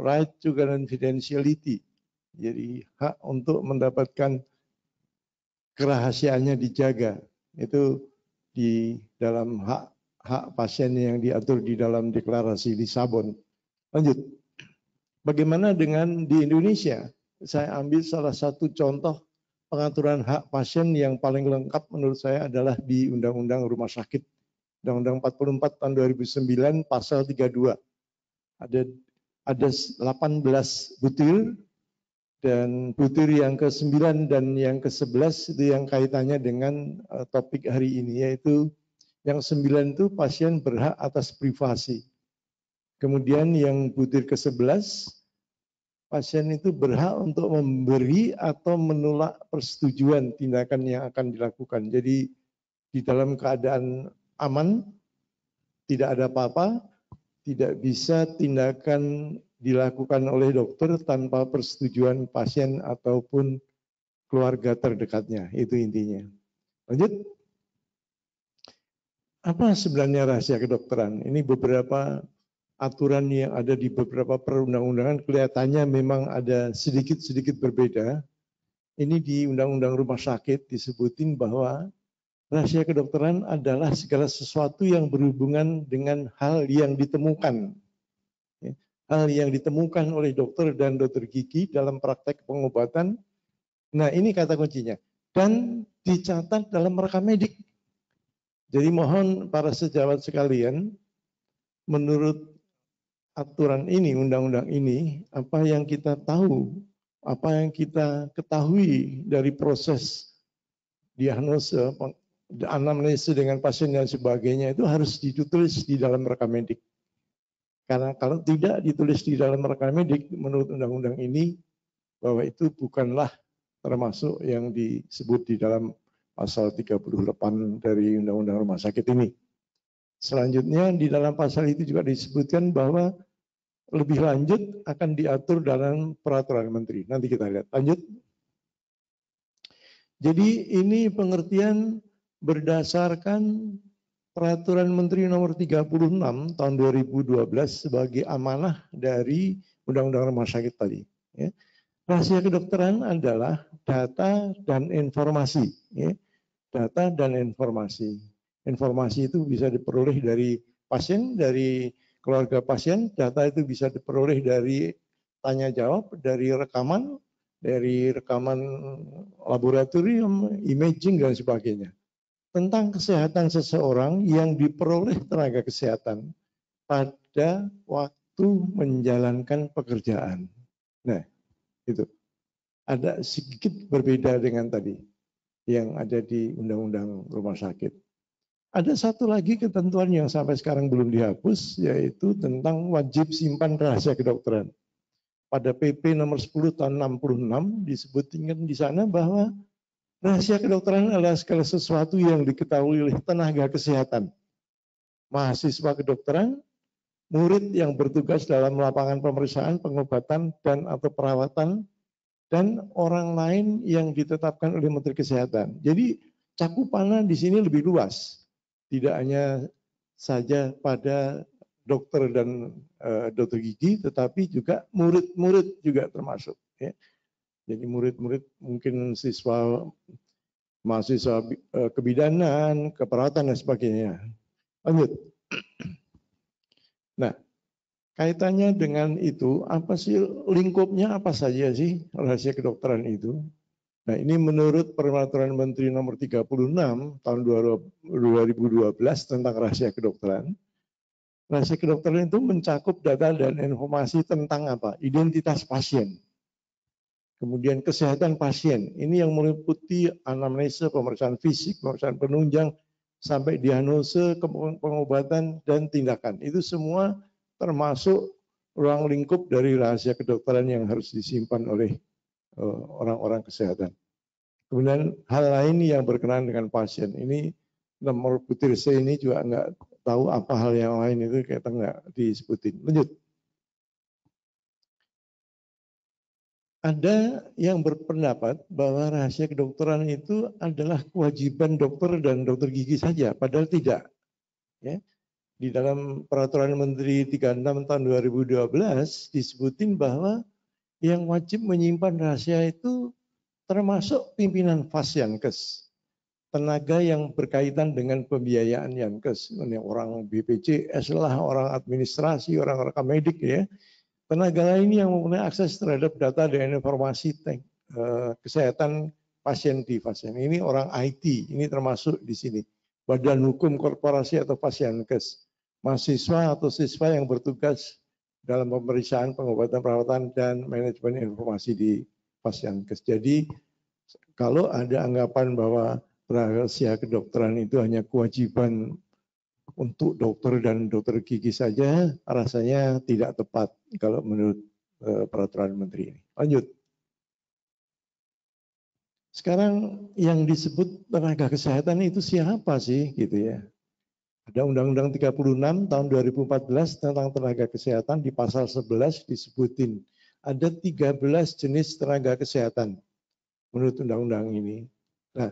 right to confidentiality. Jadi hak untuk mendapatkan kerahasiaannya dijaga. Itu di dalam hak hak pasien yang diatur di dalam deklarasi di Sabon. Lanjut. Bagaimana dengan di Indonesia? Saya ambil salah satu contoh pengaturan hak pasien yang paling lengkap menurut saya adalah di Undang-Undang Rumah Sakit. Undang-Undang 44 tahun 2009 pasal 32. Ada ada 18 butir dan butir yang ke-9 dan yang ke-11 itu yang kaitannya dengan eh, topik hari ini yaitu yang 9 itu pasien berhak atas privasi. Kemudian yang butir ke-11 pasien itu berhak untuk memberi atau menolak persetujuan tindakan yang akan dilakukan. Jadi di dalam keadaan aman, tidak ada apa-apa, tidak bisa tindakan dilakukan oleh dokter tanpa persetujuan pasien ataupun keluarga terdekatnya. Itu intinya. Lanjut. Apa sebenarnya rahasia kedokteran? Ini beberapa aturan yang ada di beberapa perundang-undangan kelihatannya memang ada sedikit-sedikit berbeda. Ini di Undang-Undang Rumah Sakit disebutin bahwa rahasia kedokteran adalah segala sesuatu yang berhubungan dengan hal yang ditemukan. Ya, hal yang ditemukan oleh dokter dan dokter gigi dalam praktek pengobatan. Nah ini kata kuncinya. Dan dicatat dalam rekam medik. Jadi mohon para sejawat sekalian, menurut aturan ini, undang-undang ini, apa yang kita tahu, apa yang kita ketahui dari proses diagnose, anamnesis dengan pasien dan sebagainya itu harus ditulis di dalam rekam medik. Karena kalau tidak ditulis di dalam rekam medik menurut undang-undang ini bahwa itu bukanlah termasuk yang disebut di dalam pasal 38 dari undang-undang rumah sakit ini. Selanjutnya di dalam pasal itu juga disebutkan bahwa lebih lanjut akan diatur dalam peraturan menteri. Nanti kita lihat. Lanjut. Jadi ini pengertian berdasarkan peraturan menteri nomor 36 tahun 2012 sebagai amanah dari Undang-Undang Rumah Sakit tadi. Ya. Rahasia kedokteran adalah data dan informasi. Ya. Data dan informasi. Informasi itu bisa diperoleh dari pasien, dari keluarga pasien. Data itu bisa diperoleh dari tanya jawab, dari rekaman, dari rekaman laboratorium, imaging, dan sebagainya. Tentang kesehatan seseorang yang diperoleh tenaga kesehatan pada waktu menjalankan pekerjaan. Nah, itu. Ada sedikit berbeda dengan tadi yang ada di Undang-Undang Rumah Sakit. Ada satu lagi ketentuan yang sampai sekarang belum dihapus, yaitu tentang wajib simpan rahasia kedokteran. Pada PP nomor 10 tahun 66 disebutkan di sana bahwa rahasia kedokteran adalah segala sesuatu yang diketahui oleh tenaga kesehatan. Mahasiswa kedokteran, murid yang bertugas dalam lapangan pemeriksaan, pengobatan, dan atau perawatan, dan orang lain yang ditetapkan oleh Menteri Kesehatan. Jadi cakupannya di sini lebih luas tidak hanya saja pada dokter dan e, dokter gigi, tetapi juga murid-murid juga termasuk. Ya. Jadi murid-murid mungkin siswa mahasiswa e, kebidanan, keperawatan dan sebagainya. Lanjut. Nah, kaitannya dengan itu apa sih lingkupnya apa saja sih rahasia kedokteran itu? Nah ini menurut Peraturan Menteri Nomor 36 tahun 2012 tentang rahasia kedokteran. Rahasia kedokteran itu mencakup data dan informasi tentang apa? Identitas pasien. Kemudian kesehatan pasien. Ini yang meliputi anamnesa, pemeriksaan fisik, pemeriksaan penunjang, sampai diagnose, pengobatan, dan tindakan. Itu semua termasuk ruang lingkup dari rahasia kedokteran yang harus disimpan oleh Eh, orang-orang kesehatan. Kemudian hal lain yang berkenaan dengan pasien ini nomor butir C ini juga nggak tahu apa hal yang lain itu kita nggak disebutin. Lanjut. Ada yang berpendapat bahwa rahasia kedokteran itu adalah kewajiban dokter dan dokter gigi saja, padahal tidak. Ya. Di dalam peraturan menteri 36 tahun 2012 disebutin bahwa yang wajib menyimpan rahasia itu termasuk pimpinan Fasyankes, tenaga yang berkaitan dengan pembiayaan Yankes, orang BPJS lah, orang administrasi, orang rekam medik ya, tenaga lain yang mempunyai akses terhadap data dan informasi tank, eh, kesehatan pasien di pasien. Ini orang IT, ini termasuk di sini. Badan hukum korporasi atau pasien kes, mahasiswa atau siswa yang bertugas dalam pemeriksaan pengobatan perawatan dan manajemen informasi di pasien. Jadi kalau ada anggapan bahwa rahasia kedokteran itu hanya kewajiban untuk dokter dan dokter gigi saja, rasanya tidak tepat kalau menurut eh, peraturan menteri ini. Lanjut. Sekarang yang disebut tenaga kesehatan itu siapa sih gitu ya? Ada Undang-Undang 36 tahun 2014 tentang tenaga kesehatan di pasal 11 disebutin ada 13 jenis tenaga kesehatan menurut undang-undang ini. Nah,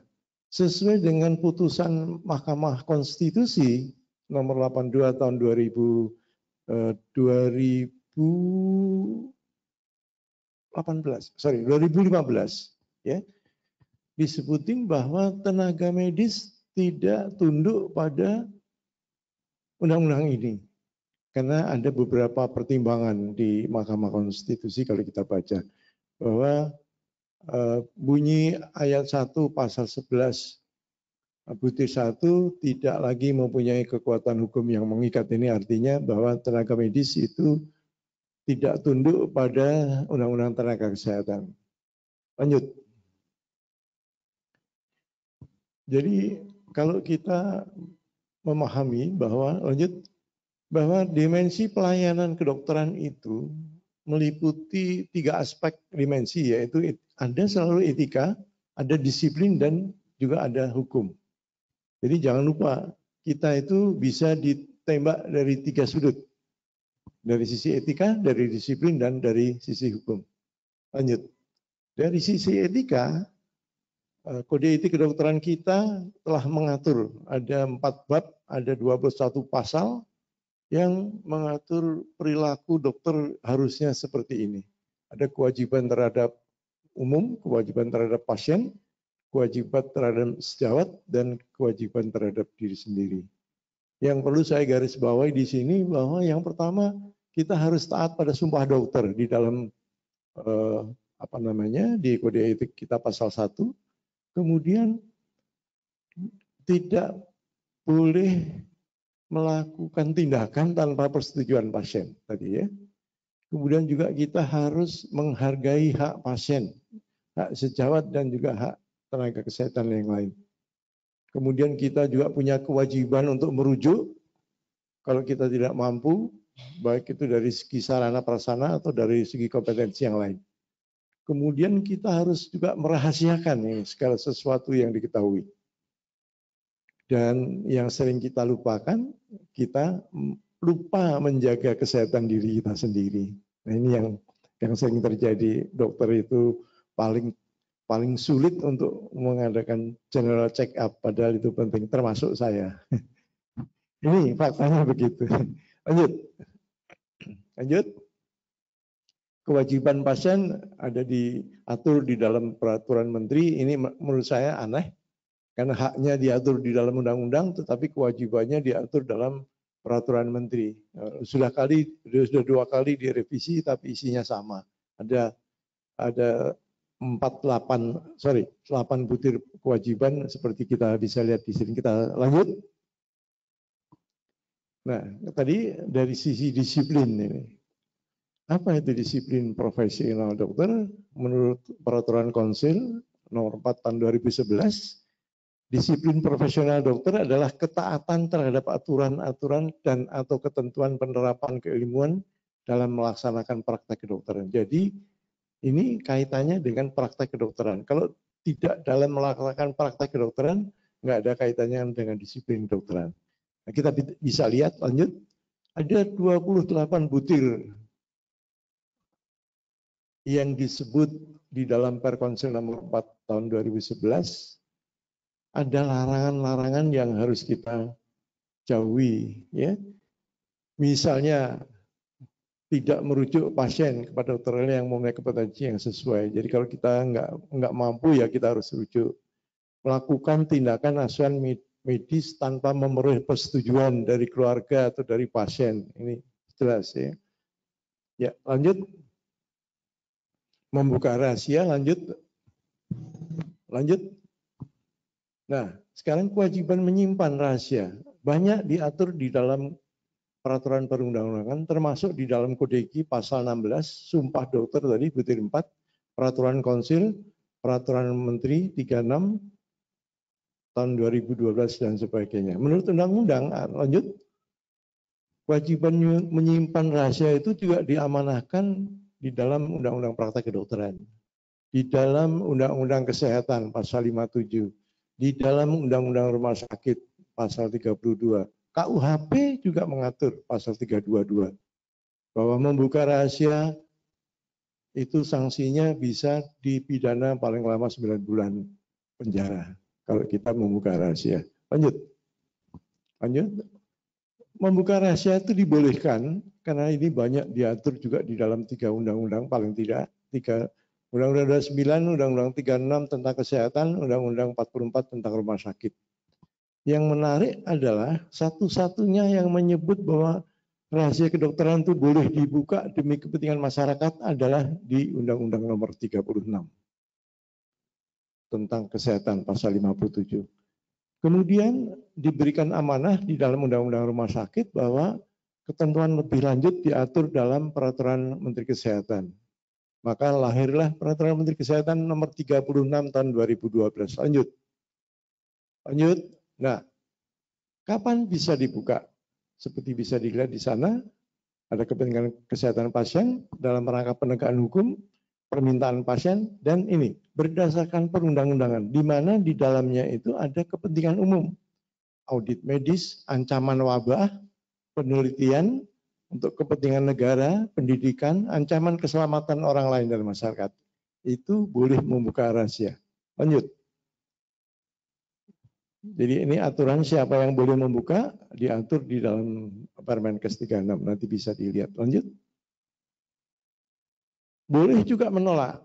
sesuai dengan putusan Mahkamah Konstitusi nomor 82 tahun 2000 eh, 2018, sorry 2015 ya. Disebutin bahwa tenaga medis tidak tunduk pada undang-undang ini. Karena ada beberapa pertimbangan di Mahkamah Konstitusi kalau kita baca bahwa eh, bunyi ayat 1 pasal 11 eh, butir 1 tidak lagi mempunyai kekuatan hukum yang mengikat ini artinya bahwa tenaga medis itu tidak tunduk pada undang-undang tenaga kesehatan. Lanjut. Jadi kalau kita memahami bahwa lanjut bahwa dimensi pelayanan kedokteran itu meliputi tiga aspek dimensi yaitu ada selalu etika, ada disiplin dan juga ada hukum. Jadi jangan lupa kita itu bisa ditembak dari tiga sudut. Dari sisi etika, dari disiplin dan dari sisi hukum. Lanjut. Dari sisi etika, Eh, kode etik kedokteran kita telah mengatur ada empat bab, ada 21 pasal yang mengatur perilaku dokter harusnya seperti ini. Ada kewajiban terhadap umum, kewajiban terhadap pasien, kewajiban terhadap sejawat, dan kewajiban terhadap diri sendiri. Yang perlu saya garis bawahi di sini bahwa yang pertama kita harus taat pada sumpah dokter di dalam eh, apa namanya di kode etik kita pasal 1 kemudian tidak boleh melakukan tindakan tanpa persetujuan pasien tadi ya. Kemudian juga kita harus menghargai hak pasien, hak sejawat dan juga hak tenaga kesehatan yang lain. Kemudian kita juga punya kewajiban untuk merujuk kalau kita tidak mampu, baik itu dari segi sarana prasana atau dari segi kompetensi yang lain. Kemudian kita harus juga merahasiakan ini segala sesuatu yang diketahui. Dan yang sering kita lupakan, kita lupa menjaga kesehatan diri kita sendiri. Nah ini yang yang sering terjadi dokter itu paling paling sulit untuk mengadakan general check up padahal itu penting termasuk saya. Ini faktanya begitu. Lanjut. Lanjut kewajiban pasien ada diatur di dalam peraturan menteri. Ini menurut saya aneh karena haknya diatur di dalam undang-undang, tetapi kewajibannya diatur dalam peraturan menteri. Eh, sudah kali, sudah dua kali direvisi, tapi isinya sama. Ada ada empat delapan, sorry, delapan butir kewajiban seperti kita bisa lihat di sini. Kita lanjut. Nah, tadi dari sisi disiplin ini. Apa itu disiplin profesional dokter? Menurut peraturan konsil nomor 4 tahun 2011, disiplin profesional dokter adalah ketaatan terhadap aturan-aturan dan atau ketentuan penerapan keilmuan dalam melaksanakan praktek kedokteran. Jadi ini kaitannya dengan praktek kedokteran. Kalau tidak dalam melaksanakan praktek kedokteran, nggak ada kaitannya dengan disiplin kedokteran. Nah, kita bisa lihat lanjut, ada 28 butir yang disebut di dalam Perkonsil nomor 4 tahun 2011 ada larangan-larangan yang harus kita jauhi ya. Misalnya tidak merujuk pasien kepada dokter yang memiliki kompetensi yang sesuai. Jadi kalau kita nggak nggak mampu ya kita harus rujuk. Melakukan tindakan asuhan medis tanpa memerlukan persetujuan dari keluarga atau dari pasien. Ini jelas ya. Ya, lanjut membuka rahasia lanjut lanjut nah sekarang kewajiban menyimpan rahasia banyak diatur di dalam peraturan perundang-undangan termasuk di dalam kode kodeki pasal 16 sumpah dokter tadi butir 4 peraturan konsil peraturan menteri 36 tahun 2012 dan sebagainya menurut undang-undang ah, lanjut kewajiban menyimpan rahasia itu juga diamanahkan di dalam Undang-Undang Praktek Kedokteran, di dalam Undang-Undang Kesehatan pasal 57, di dalam Undang-Undang Rumah Sakit pasal 32, KUHP juga mengatur pasal 322 bahwa membuka rahasia itu sanksinya bisa dipidana paling lama 9 bulan penjara kalau kita membuka rahasia. Lanjut. Lanjut membuka rahasia itu dibolehkan karena ini banyak diatur juga di dalam tiga undang-undang paling tidak tiga Undang-Undang 29, Undang-Undang 36 tentang kesehatan, Undang-Undang 44 tentang rumah sakit. Yang menarik adalah satu-satunya yang menyebut bahwa rahasia kedokteran itu boleh dibuka demi kepentingan masyarakat adalah di Undang-Undang nomor 36 tentang kesehatan pasal 57. Kemudian diberikan amanah di dalam Undang-Undang Rumah Sakit bahwa ketentuan lebih lanjut diatur dalam Peraturan Menteri Kesehatan. Maka lahirlah Peraturan Menteri Kesehatan nomor 36 tahun 2012. Lanjut. Lanjut. Nah, kapan bisa dibuka? Seperti bisa dilihat di sana, ada kepentingan kesehatan pasien dalam rangka penegakan hukum, permintaan pasien dan ini berdasarkan perundang-undangan di mana di dalamnya itu ada kepentingan umum audit medis ancaman wabah penelitian untuk kepentingan negara pendidikan ancaman keselamatan orang lain dan masyarakat itu boleh membuka rahasia lanjut jadi ini aturan siapa yang boleh membuka diatur di dalam Permenkes 36 nanti bisa dilihat lanjut boleh juga menolak.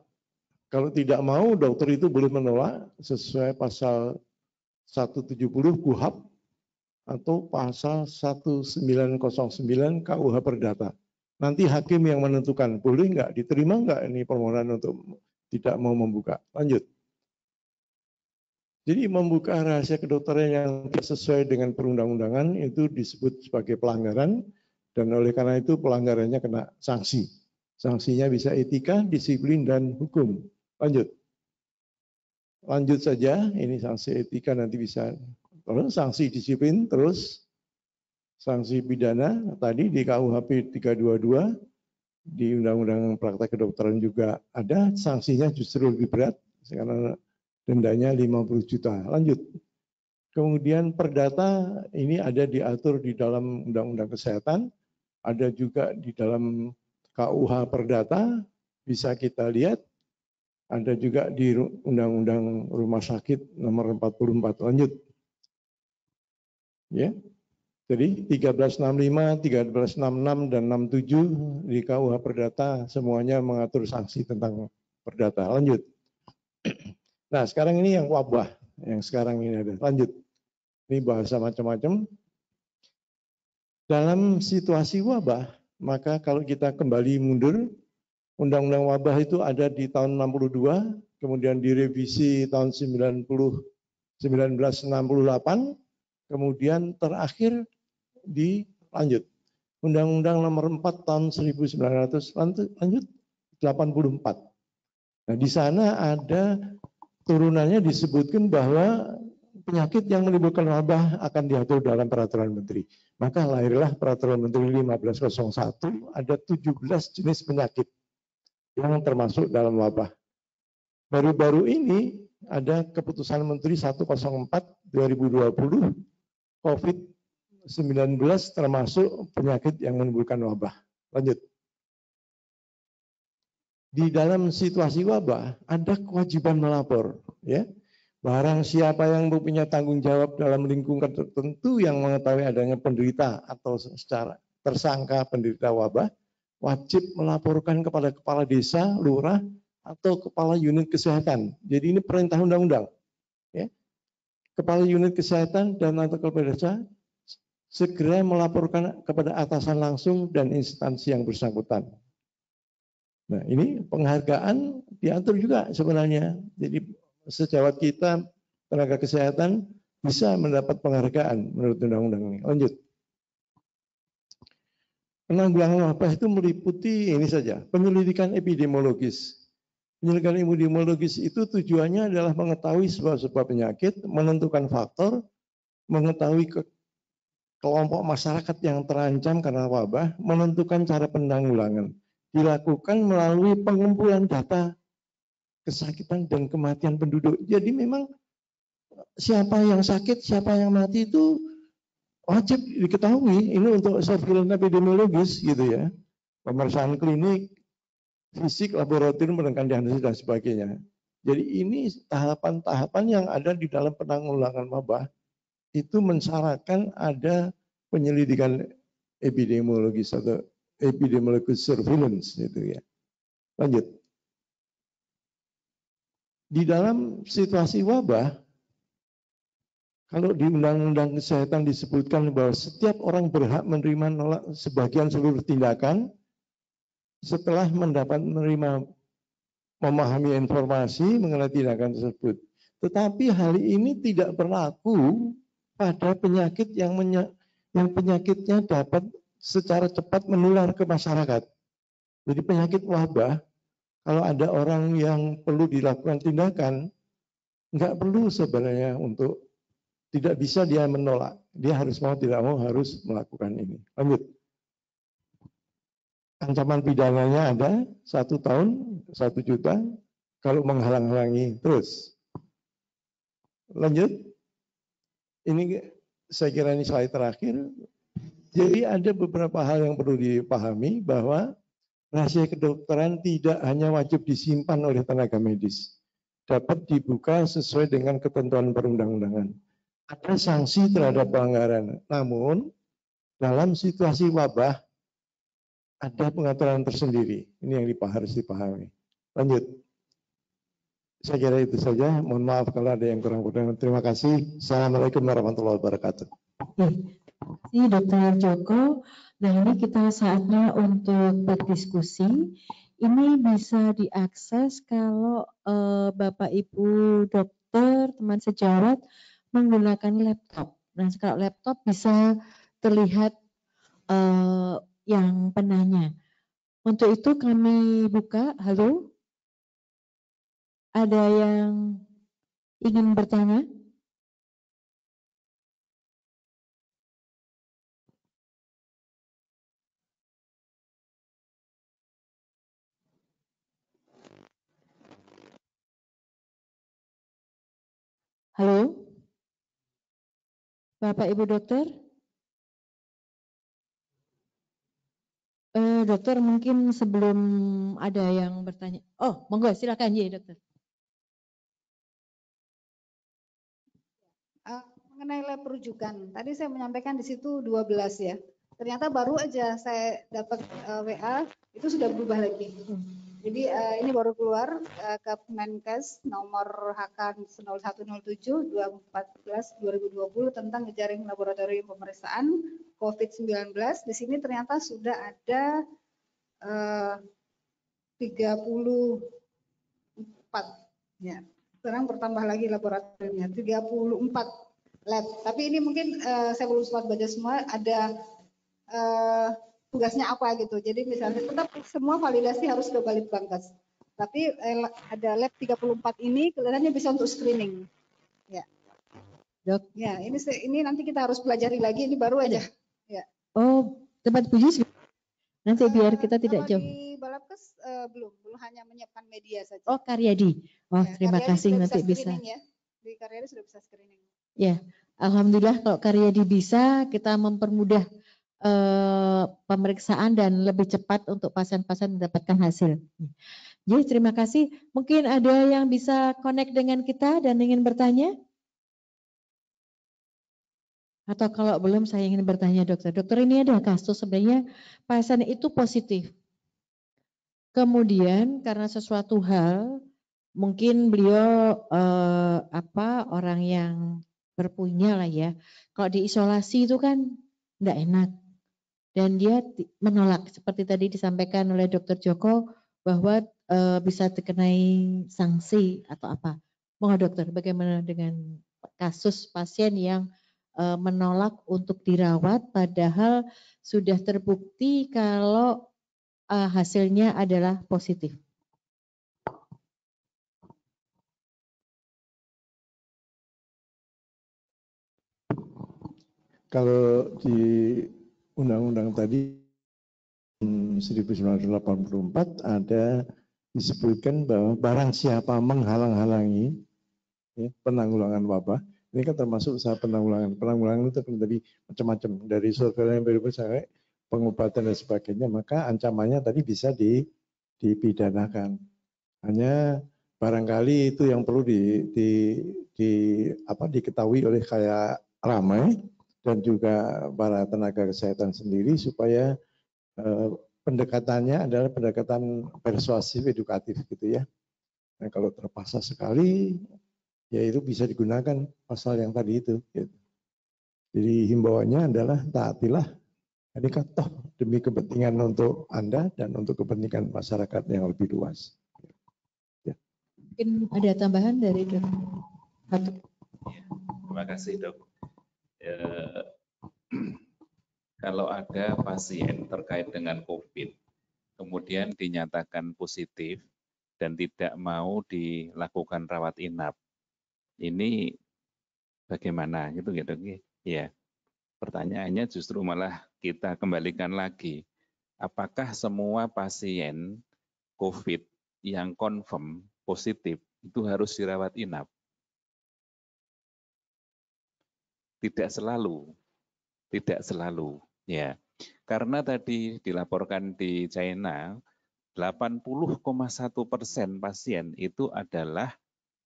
Kalau tidak mau, dokter itu boleh menolak sesuai pasal 170 KUHAP atau pasal 1909 KUH Perdata. Nanti hakim yang menentukan, boleh nggak, diterima nggak ini permohonan untuk tidak mau membuka. Lanjut. Jadi membuka rahasia kedokteran yang sesuai dengan perundang-undangan itu disebut sebagai pelanggaran dan oleh karena itu pelanggarannya kena sanksi. Sanksinya bisa etika, disiplin, dan hukum. Lanjut. Lanjut saja, ini sanksi etika nanti bisa. Terus sanksi disiplin, terus sanksi pidana. Tadi di KUHP 322, di Undang-Undang Praktek Kedokteran juga ada, sanksinya justru lebih berat, karena dendanya 50 juta. Lanjut. Kemudian perdata ini ada diatur di dalam Undang-Undang Kesehatan, ada juga di dalam KUH Perdata bisa kita lihat ada juga di Undang-Undang Rumah Sakit nomor 44 lanjut. Ya. Jadi 1365, 1366 dan 67 di KUH Perdata semuanya mengatur sanksi tentang perdata. Lanjut. Nah, sekarang ini yang wabah yang sekarang ini ada. Lanjut. Ini bahasa macam-macam. Dalam situasi wabah, maka kalau kita kembali mundur, Undang-Undang Wabah itu ada di tahun 62, kemudian direvisi tahun 90, 1968, kemudian terakhir dilanjut. Undang-Undang nomor 4 tahun 1900 lanjut 84. Nah, di sana ada turunannya disebutkan bahwa penyakit yang menimbulkan wabah akan diatur dalam peraturan menteri. Maka lahirlah peraturan menteri 1501 ada 17 jenis penyakit yang termasuk dalam wabah. Baru-baru ini ada keputusan menteri 104 2020 COVID-19 termasuk penyakit yang menimbulkan wabah. Lanjut. Di dalam situasi wabah ada kewajiban melapor, ya Barang siapa yang mempunyai tanggung jawab dalam lingkungan tertentu yang mengetahui adanya penderita atau secara tersangka penderita wabah, wajib melaporkan kepada kepala desa, lurah, atau kepala unit kesehatan. Jadi ini perintah undang-undang. Ya. Kepala unit kesehatan dan atau kepala desa segera melaporkan kepada atasan langsung dan instansi yang bersangkutan. Nah ini penghargaan diatur juga sebenarnya. Jadi sejawat kita tenaga kesehatan bisa mendapat penghargaan menurut undang-undang ini. Lanjut. Penanggulangan wabah itu meliputi ini saja, penyelidikan epidemiologis. Penyelidikan epidemiologis itu tujuannya adalah mengetahui sebuah sebab penyakit, menentukan faktor, mengetahui ke kelompok masyarakat yang terancam karena wabah, menentukan cara penanggulangan. Dilakukan melalui pengumpulan data kesakitan dan kematian penduduk. Jadi memang eh, siapa yang sakit, siapa yang mati itu wajib diketahui. Ini untuk surveillance epidemiologis gitu ya. Pemeriksaan klinik, fisik, laboratorium, menekan diagnosis dan sebagainya. Jadi ini tahapan-tahapan yang ada di dalam penanggulangan wabah itu mensyaratkan ada penyelidikan epidemiologis atau epidemiologis surveillance gitu ya. Lanjut di dalam situasi wabah, kalau di Undang-Undang Kesehatan disebutkan bahwa setiap orang berhak menerima nolak sebagian seluruh tindakan setelah mendapat menerima memahami informasi mengenai tindakan tersebut. Tetapi hal ini tidak berlaku pada penyakit yang, menya, yang penyakitnya dapat secara cepat menular ke masyarakat. Jadi penyakit wabah kalau ada orang yang perlu dilakukan tindakan, nggak perlu sebenarnya untuk tidak bisa dia menolak. Dia harus mau tidak mau harus melakukan ini. Lanjut. Ancaman pidananya ada satu tahun, satu juta, kalau menghalang-halangi terus. Lanjut. Ini saya kira ini slide terakhir. Jadi ada beberapa hal yang perlu dipahami bahwa Rahasia kedokteran tidak hanya wajib disimpan oleh tenaga medis, dapat dibuka sesuai dengan ketentuan perundang-undangan. Ada sanksi terhadap pelanggaran, namun dalam situasi wabah ada pengaturan tersendiri. Ini yang harus dipahami. Lanjut. Saya kira itu saja. Mohon maaf kalau ada yang kurang kurang. Terima kasih. Assalamualaikum warahmatullahi wabarakatuh. Terima kasih Dr. Joko. Nah ini kita saatnya untuk berdiskusi. Ini bisa diakses kalau eh, Bapak Ibu dokter, teman sejawat menggunakan laptop. Nah kalau laptop bisa terlihat eh, yang penanya. Untuk itu kami buka, halo? Ada yang ingin bertanya? Halo? Bapak Ibu dokter? Eh, dokter mungkin sebelum ada yang bertanya. Oh, monggo silakan ya dokter. Eh, mengenai lab rujukan, tadi saya menyampaikan di situ 12 ya. Ternyata baru aja saya dapat eh, WA itu sudah berubah lagi. Jadi uh, ini baru keluar uh, eh, ke Menkes nomor HK 0107 2014 2020 tentang jaring laboratorium pemeriksaan COVID-19. Di sini ternyata sudah ada eh, uh, 34 ya. Sekarang bertambah lagi laboratoriumnya 34 lab. Tapi ini mungkin uh, saya belum sempat baca semua ada uh, tugasnya apa gitu. Jadi misalnya tetap semua validasi harus ke Balit Bangkes. Tapi eh, ada lab 34 ini kelihatannya bisa untuk screening. Ya. Dok. Ya, ini ini nanti kita harus pelajari lagi ini baru aja. Ya. Oh, tempat khusus nanti uh, biar kita tidak jauh. Di Balapkes uh, belum, belum hanya menyiapkan media saja. Oh, Karyadi. Oh, ya, terima Karyadi kasih nanti bisa. bisa. Ya. Di Karyadi sudah bisa screening. Ya. Alhamdulillah kalau Karyadi bisa kita mempermudah eh, pemeriksaan dan lebih cepat untuk pasien-pasien mendapatkan hasil. Jadi ya, terima kasih. Mungkin ada yang bisa connect dengan kita dan ingin bertanya? Atau kalau belum saya ingin bertanya dokter. Dokter ini ada kasus sebenarnya pasien itu positif. Kemudian karena sesuatu hal mungkin beliau eh, apa orang yang berpunya lah ya. Kalau diisolasi itu kan enggak enak dan dia menolak seperti tadi disampaikan oleh Dr. Joko bahwa e, bisa dikenai sanksi atau apa. Mohon dokter, bagaimana dengan kasus pasien yang e, menolak untuk dirawat padahal sudah terbukti kalau e, hasilnya adalah positif? Kalau di undang undang tadi 1984 ada disebutkan bahwa barang siapa menghalang-halangi ya, penanggulangan wabah ini kan termasuk usaha penanggulangan penanggulangan itu kan tadi macam-macam dari surveillance berikut sampai pengobatan dan sebagainya maka ancamannya tadi bisa di, dipidanakan hanya barangkali itu yang perlu di, di, di apa diketahui oleh kayak ramai dan juga para tenaga kesehatan sendiri supaya eh, pendekatannya adalah pendekatan persuasif edukatif gitu ya. Nah, kalau terpaksa sekali, ya itu bisa digunakan pasal yang tadi itu. Gitu. Jadi himbauannya adalah taatilah ini toh demi kepentingan untuk Anda dan untuk kepentingan masyarakat yang lebih luas. Ya. Mungkin ada tambahan dari dok. Terima kasih dok. Eh, kalau ada pasien terkait dengan COVID, kemudian dinyatakan positif dan tidak mau dilakukan rawat inap, ini bagaimana gitu gitu ya pertanyaannya justru malah kita kembalikan lagi apakah semua pasien COVID yang confirm positif itu harus dirawat inap tidak selalu tidak selalu ya karena tadi dilaporkan di China 80,1 persen pasien itu adalah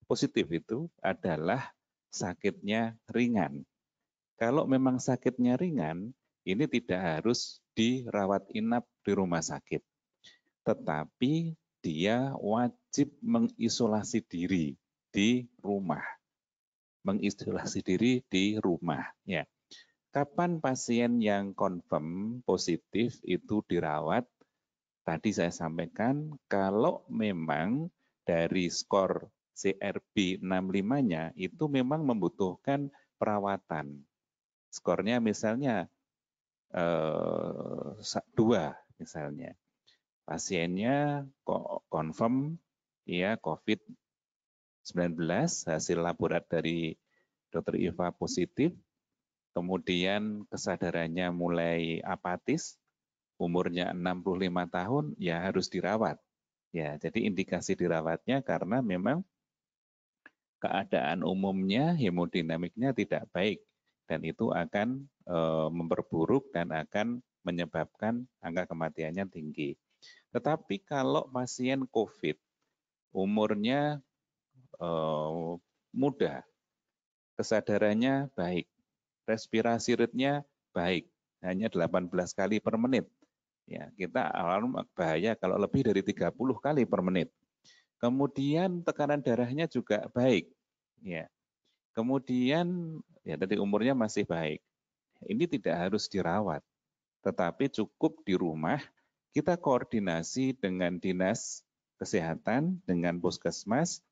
positif itu adalah sakitnya ringan. Kalau memang sakitnya ringan, ini tidak harus dirawat inap di rumah sakit. Tetapi dia wajib mengisolasi diri di rumah mengisolasi diri di rumah. Ya. Kapan pasien yang confirm positif itu dirawat? Tadi saya sampaikan kalau memang dari skor CRP 65-nya itu memang membutuhkan perawatan. Skornya misalnya eh, dua misalnya. Pasiennya confirm ya COVID hasil laborat dari dokter Iva positif, kemudian kesadarannya mulai apatis, umurnya 65 tahun ya harus dirawat. Ya, jadi indikasi dirawatnya karena memang keadaan umumnya hemodinamiknya tidak baik dan itu akan e, memperburuk dan akan menyebabkan angka kematiannya tinggi. Tetapi kalau pasien COVID umurnya uh, eh, muda, kesadarannya baik, respirasi ritnya baik, hanya 18 kali per menit. Ya, kita alarm bahaya kalau lebih dari 30 kali per menit. Kemudian tekanan darahnya juga baik. Ya. Kemudian ya tadi umurnya masih baik. Ini tidak harus dirawat, tetapi cukup di rumah kita koordinasi dengan dinas kesehatan, dengan puskesmas,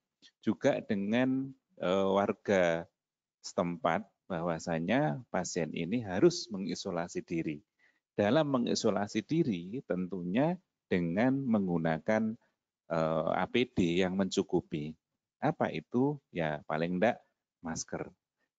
juga dengan eh, warga setempat bahwasanya pasien ini harus mengisolasi diri. Dalam mengisolasi diri tentunya dengan menggunakan eh, APD yang mencukupi. Apa itu? Ya paling enggak masker.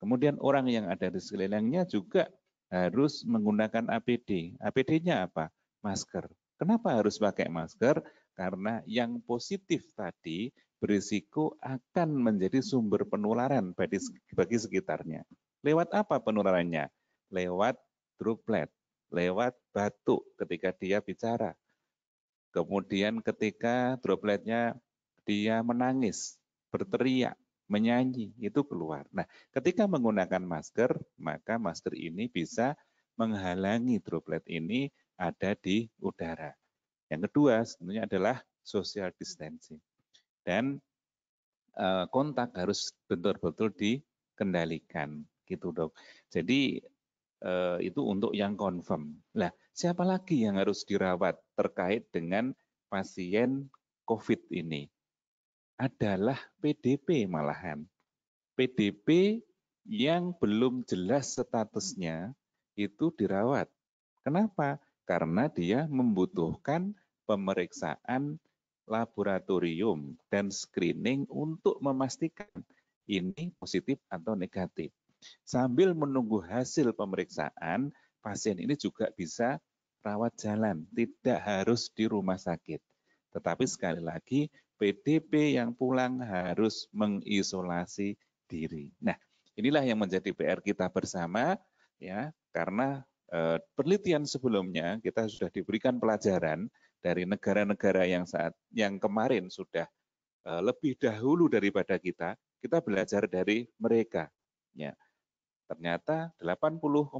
Kemudian orang yang ada di sekelilingnya juga harus menggunakan APD. APD-nya apa? Masker. Kenapa harus pakai masker? Karena yang positif tadi berisiko akan menjadi sumber penularan bagi, bagi sekitarnya. Lewat apa penularannya? Lewat droplet, lewat batuk ketika dia bicara. Kemudian ketika dropletnya dia menangis, berteriak, menyanyi, itu keluar. Nah, ketika menggunakan masker, maka masker ini bisa menghalangi droplet ini ada di udara. Yang kedua sebenarnya adalah social distancing dan eh, kontak harus betul-betul dikendalikan gitu dok. Jadi eh, itu untuk yang confirm. Nah, siapa lagi yang harus dirawat terkait dengan pasien COVID ini? Adalah PDP malahan. PDP yang belum jelas statusnya itu dirawat. Kenapa? Karena dia membutuhkan pemeriksaan laboratorium dan screening untuk memastikan ini positif atau negatif. Sambil menunggu hasil pemeriksaan, pasien ini juga bisa rawat jalan, tidak harus di rumah sakit. Tetapi sekali lagi, PDP yang pulang harus mengisolasi diri. Nah, inilah yang menjadi PR kita bersama, ya, karena eh, penelitian sebelumnya kita sudah diberikan pelajaran dari negara-negara yang saat yang kemarin sudah eh, lebih dahulu daripada kita, kita belajar dari mereka. Ya. Ternyata 80,1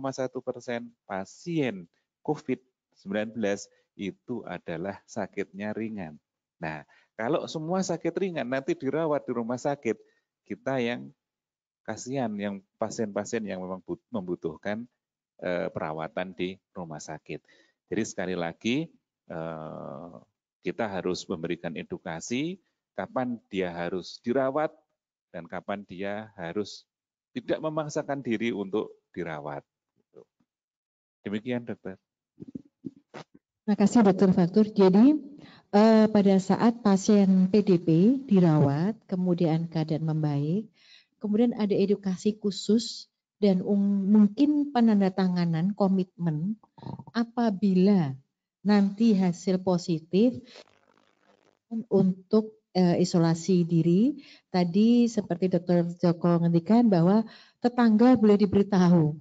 persen pasien COVID-19 itu adalah sakitnya ringan. Nah, kalau semua sakit ringan nanti dirawat di rumah sakit, kita yang kasihan yang pasien-pasien yang memang membutuhkan eh, perawatan di rumah sakit. Jadi sekali lagi Eh, kita harus memberikan edukasi kapan dia harus dirawat dan kapan dia harus tidak memaksakan diri untuk dirawat. Gitu. Demikian dokter. Terima kasih dokter faktur. Jadi eh, pada saat pasien PDP dirawat, kemudian keadaan membaik, kemudian ada edukasi khusus dan um, mungkin penandatanganan komitmen apabila nanti hasil positif untuk uh, isolasi diri. Tadi seperti Dr. Joko ngendikan bahwa tetangga boleh diberitahu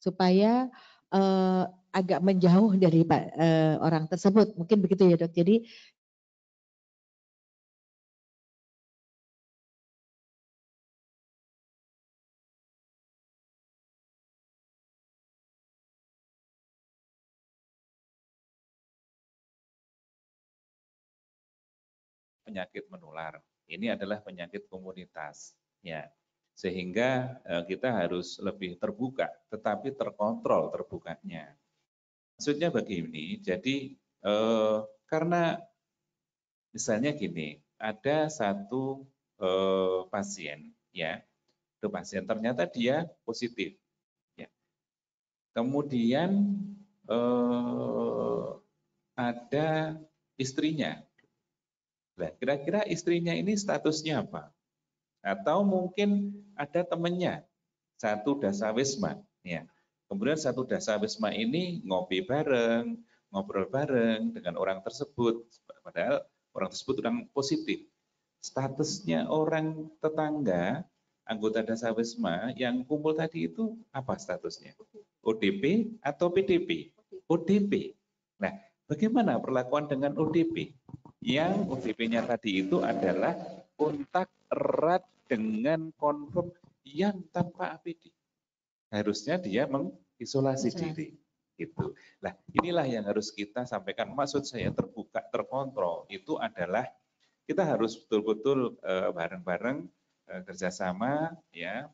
supaya uh, agak menjauh dari uh, orang tersebut. Mungkin begitu ya dok. Jadi penyakit menular. Ini adalah penyakit komunitas, ya. Sehingga eh, kita harus lebih terbuka, tetapi terkontrol terbukanya. Maksudnya begini, jadi eh, karena misalnya gini, ada satu eh, pasien, ya, itu pasien ternyata dia positif, ya. Kemudian eh, ada istrinya Nah, kira-kira istrinya ini statusnya apa? Atau mungkin ada temannya, satu wisma, Ya. Kemudian satu wisma ini ngopi bareng, ngobrol bareng dengan orang tersebut. Padahal orang tersebut orang positif. Statusnya orang tetangga, anggota wisma yang kumpul tadi itu apa statusnya? ODP atau PDP? ODP. Nah, bagaimana perlakuan dengan ODP? yang ODP-nya tadi itu adalah kontak erat dengan konfirm yang tanpa APD. Harusnya dia mengisolasi Isolasi. diri. Itu. Nah, inilah yang harus kita sampaikan. Maksud saya terbuka, terkontrol itu adalah kita harus betul-betul eh, bareng-bareng uh, kerjasama, ya,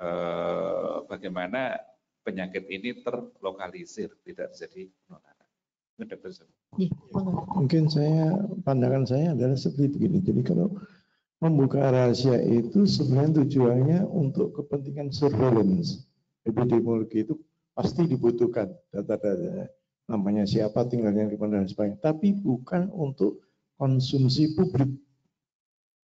uh, bagaimana penyakit ini terlokalisir, tidak terjadi penularan. Iya, Mungkin saya pandangan saya adalah seperti begini. Jadi kalau membuka rahasia itu sebenarnya tujuannya untuk kepentingan surveillance. Epidemiologi itu pasti dibutuhkan data data Namanya siapa, tinggalnya di mana dan sebagainya. Tapi bukan untuk konsumsi publik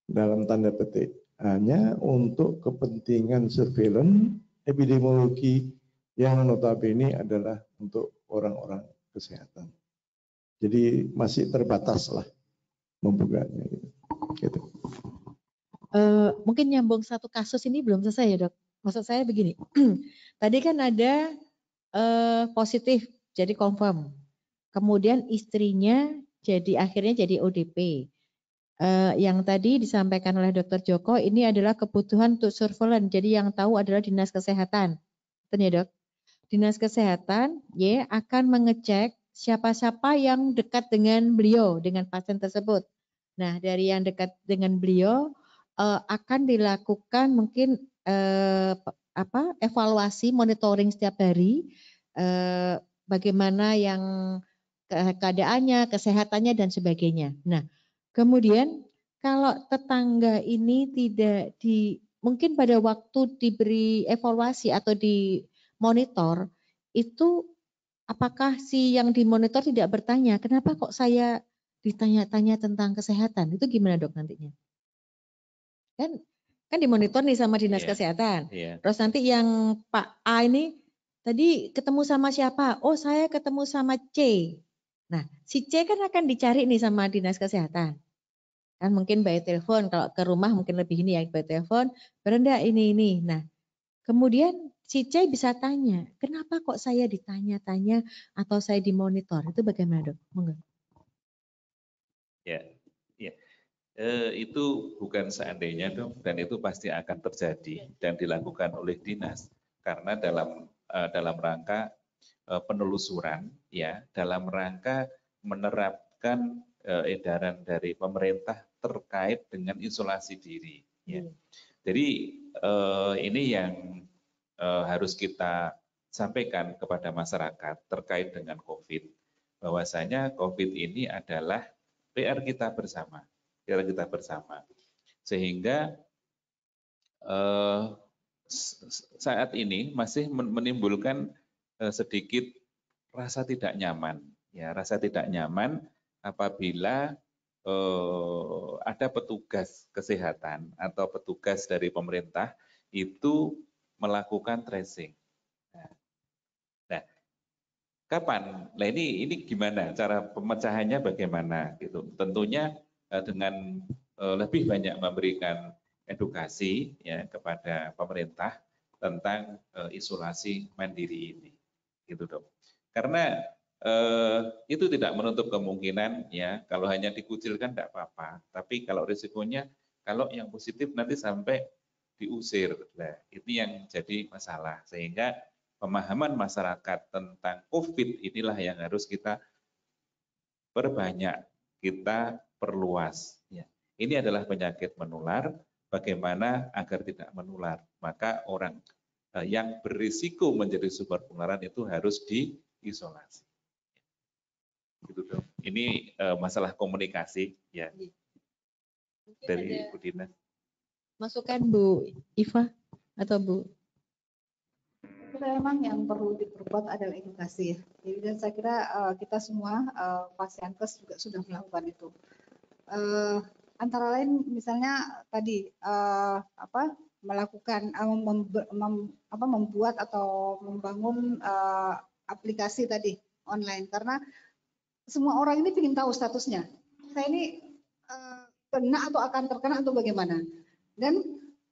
dalam tanda petik. Hanya untuk kepentingan surveillance epidemiologi yang notabene adalah untuk orang-orang kesehatan. Jadi masih terbatas lah membukanya. Gitu. Uh, mungkin nyambung satu kasus ini belum selesai ya dok. Maksud saya begini, tadi kan ada uh, positif jadi confirm. Kemudian istrinya jadi akhirnya jadi ODP. Uh, eh, yang tadi disampaikan oleh dokter Joko ini adalah kebutuhan untuk surveillance. Jadi yang tahu adalah dinas kesehatan. Tanya dok? Dinas kesehatan ya akan mengecek siapa-siapa yang dekat dengan beliau, dengan pasien tersebut. Nah, dari yang dekat dengan beliau uh, akan dilakukan mungkin uh, apa evaluasi monitoring setiap hari uh, bagaimana yang keadaannya, kesehatannya dan sebagainya. Nah, kemudian kalau tetangga ini tidak di mungkin pada waktu diberi evaluasi atau di monitor itu apakah si yang dimonitor tidak bertanya, kenapa kok saya ditanya-tanya tentang kesehatan? Itu gimana dok nantinya? Kan kan dimonitor nih sama dinas yeah. kesehatan. Yeah. Terus nanti yang Pak A ini tadi ketemu sama siapa? Oh saya ketemu sama C. Nah si C kan akan dicari nih sama dinas kesehatan. Kan mungkin by telepon, kalau ke rumah mungkin lebih ini ya by telepon, berenda ini ini. Nah kemudian si C bisa tanya, kenapa kok saya ditanya-tanya atau saya dimonitor? Itu bagaimana dok? Monggo. Ya, ya. E, itu bukan seandainya dok, dan itu pasti akan terjadi ya. dan dilakukan oleh dinas karena dalam eh, dalam rangka eh, penelusuran, ya, dalam rangka menerapkan edaran dari pemerintah terkait dengan isolasi diri. Ya. Iya. Jadi ini yang eh, harus kita sampaikan kepada masyarakat terkait dengan COVID. Bahwasanya COVID ini adalah PR kita bersama, PR kita bersama. Sehingga eh, saat ini masih menimbulkan eh, sedikit rasa tidak nyaman, ya rasa tidak nyaman apabila eh, ada petugas kesehatan atau petugas dari pemerintah itu melakukan tracing. Nah, nah kapan? Nah ini ini gimana? Cara pemecahannya bagaimana? Gitu. Tentunya eh, dengan eh, lebih banyak memberikan edukasi ya kepada pemerintah tentang eh, isolasi mandiri ini, gitu dok. Karena eh, itu tidak menutup kemungkinan ya kalau hanya dikucilkan tidak apa-apa tapi kalau risikonya kalau yang positif nanti sampai diusir. Nah, ini yang jadi masalah. Sehingga pemahaman masyarakat tentang COVID inilah yang harus kita perbanyak, kita perluas. Ya. Ini adalah penyakit menular, bagaimana agar tidak menular. Maka orang eh, yang berisiko menjadi sumber penularan itu harus diisolasi. Gitu dong. Ini eh, masalah komunikasi ya. Iya. Dari ada... Budina masukan Bu Iva atau Bu? Kita memang yang perlu diperkuat adalah edukasi Jadi dan saya kira uh, kita semua uh, pasien kes juga sudah melakukan itu. Uh, antara lain misalnya tadi uh, apa melakukan uh, mem, mem, apa, membuat atau membangun uh, aplikasi tadi online karena semua orang ini ingin tahu statusnya. Saya ini uh, kena atau akan terkena atau bagaimana. Dan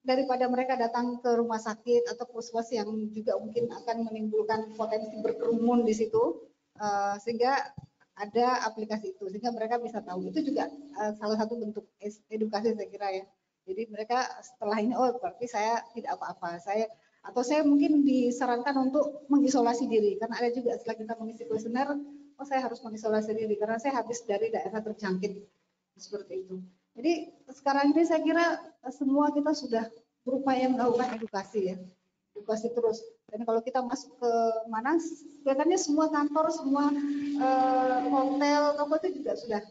daripada mereka datang ke rumah sakit atau puskesmas yang juga mungkin akan menimbulkan potensi berkerumun di situ, uh, sehingga ada aplikasi itu sehingga mereka bisa tahu itu juga uh, salah satu bentuk edukasi saya kira ya jadi mereka setelah ini oh berarti saya tidak apa-apa saya atau saya mungkin disarankan untuk mengisolasi diri karena ada juga setelah kita mengisi kuesioner oh saya harus mengisolasi diri karena saya habis dari daerah terjangkit seperti itu jadi sekarang ini saya kira eh, semua kita sudah berupaya melakukan edukasi ya, edukasi terus. Dan kalau kita masuk ke mana, kelihatannya semua kantor, semua eh, hotel, toko itu juga sudah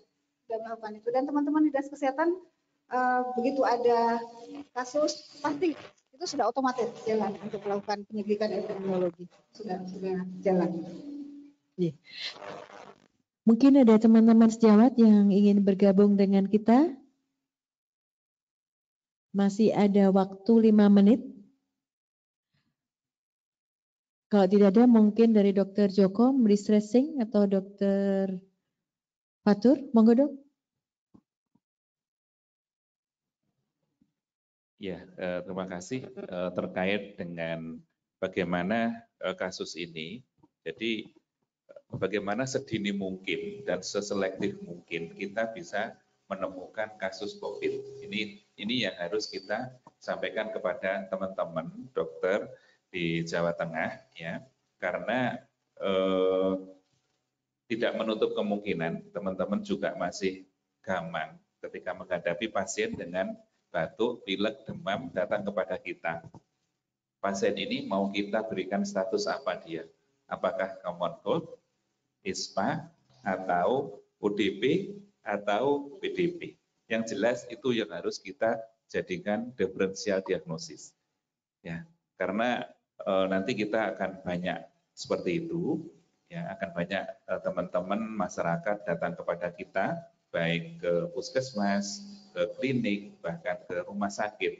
sudah melakukan itu. Dan teman-teman di dinas kesehatan eh, begitu ada kasus pasti itu sudah otomatis jalan untuk melakukan penyelidikan epidemiologi sudah sudah jalan. Iya. Mungkin ada teman-teman sejawat yang ingin bergabung dengan kita. Masih ada waktu 5 menit. Kalau tidak ada mungkin dari Dokter Joko stressing atau Dokter Fatur, monggo dok. Ya, eh, terima kasih eh, terkait dengan bagaimana eh, kasus ini. Jadi bagaimana sedini mungkin dan seselektif mungkin kita bisa menemukan kasus COVID. Ini ini yang harus kita sampaikan kepada teman-teman dokter di Jawa Tengah ya, karena eh, tidak menutup kemungkinan teman-teman juga masih gamang ketika menghadapi pasien dengan batuk, pilek, demam datang kepada kita. Pasien ini mau kita berikan status apa dia? Apakah common cold, ISPA, atau UDP atau PDP. Yang jelas itu yang harus kita jadikan diferensial diagnosis. Ya, karena e, nanti kita akan banyak seperti itu, ya akan banyak eh, teman-teman masyarakat datang kepada kita baik ke puskesmas, ke klinik, bahkan ke rumah sakit.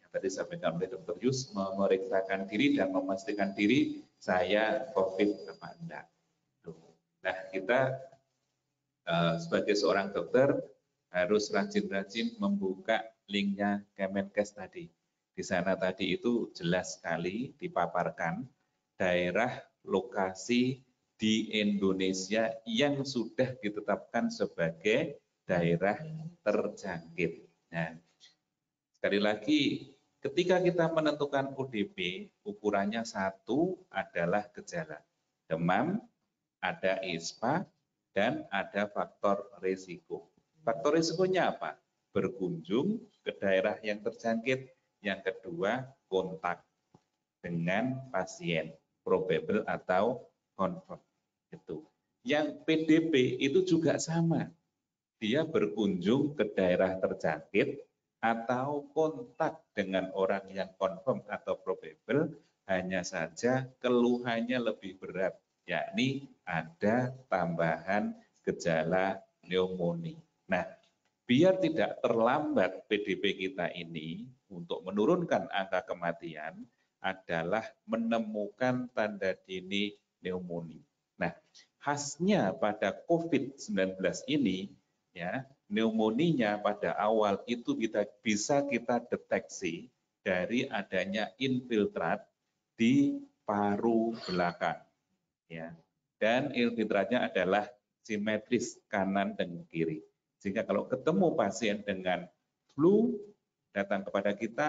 Yang tadi sampaikan oleh Dr. Yus memeriksakan diri dan memastikan diri saya COVID apa enggak. Nah, kita Eh, sebagai seorang dokter harus rajin-rajin membuka linknya Kemenkes tadi. Di sana tadi itu jelas sekali dipaparkan daerah lokasi di Indonesia yang sudah ditetapkan sebagai daerah terjangkit. Nah, sekali lagi, ketika kita menentukan ODP, ukurannya satu adalah gejala. Demam, ada ISPA, dan ada faktor risiko. Faktor risikonya apa? Berkunjung ke daerah yang terjangkit. Yang kedua, kontak dengan pasien probable atau confirm. Itu. Yang PDP itu juga sama. Dia berkunjung ke daerah terjangkit atau kontak dengan orang yang confirm atau probable, hanya saja keluhannya lebih berat yakni ada tambahan gejala pneumonia. Nah, biar tidak terlambat PDP kita ini untuk menurunkan angka kematian adalah menemukan tanda dini pneumonia. Nah, khasnya pada COVID-19 ini ya, pneumonia pada awal itu kita bisa kita deteksi dari adanya infiltrat di paru belakang ya dan irtidratnya adalah simetris kanan dan kiri sehingga kalau ketemu pasien dengan flu datang kepada kita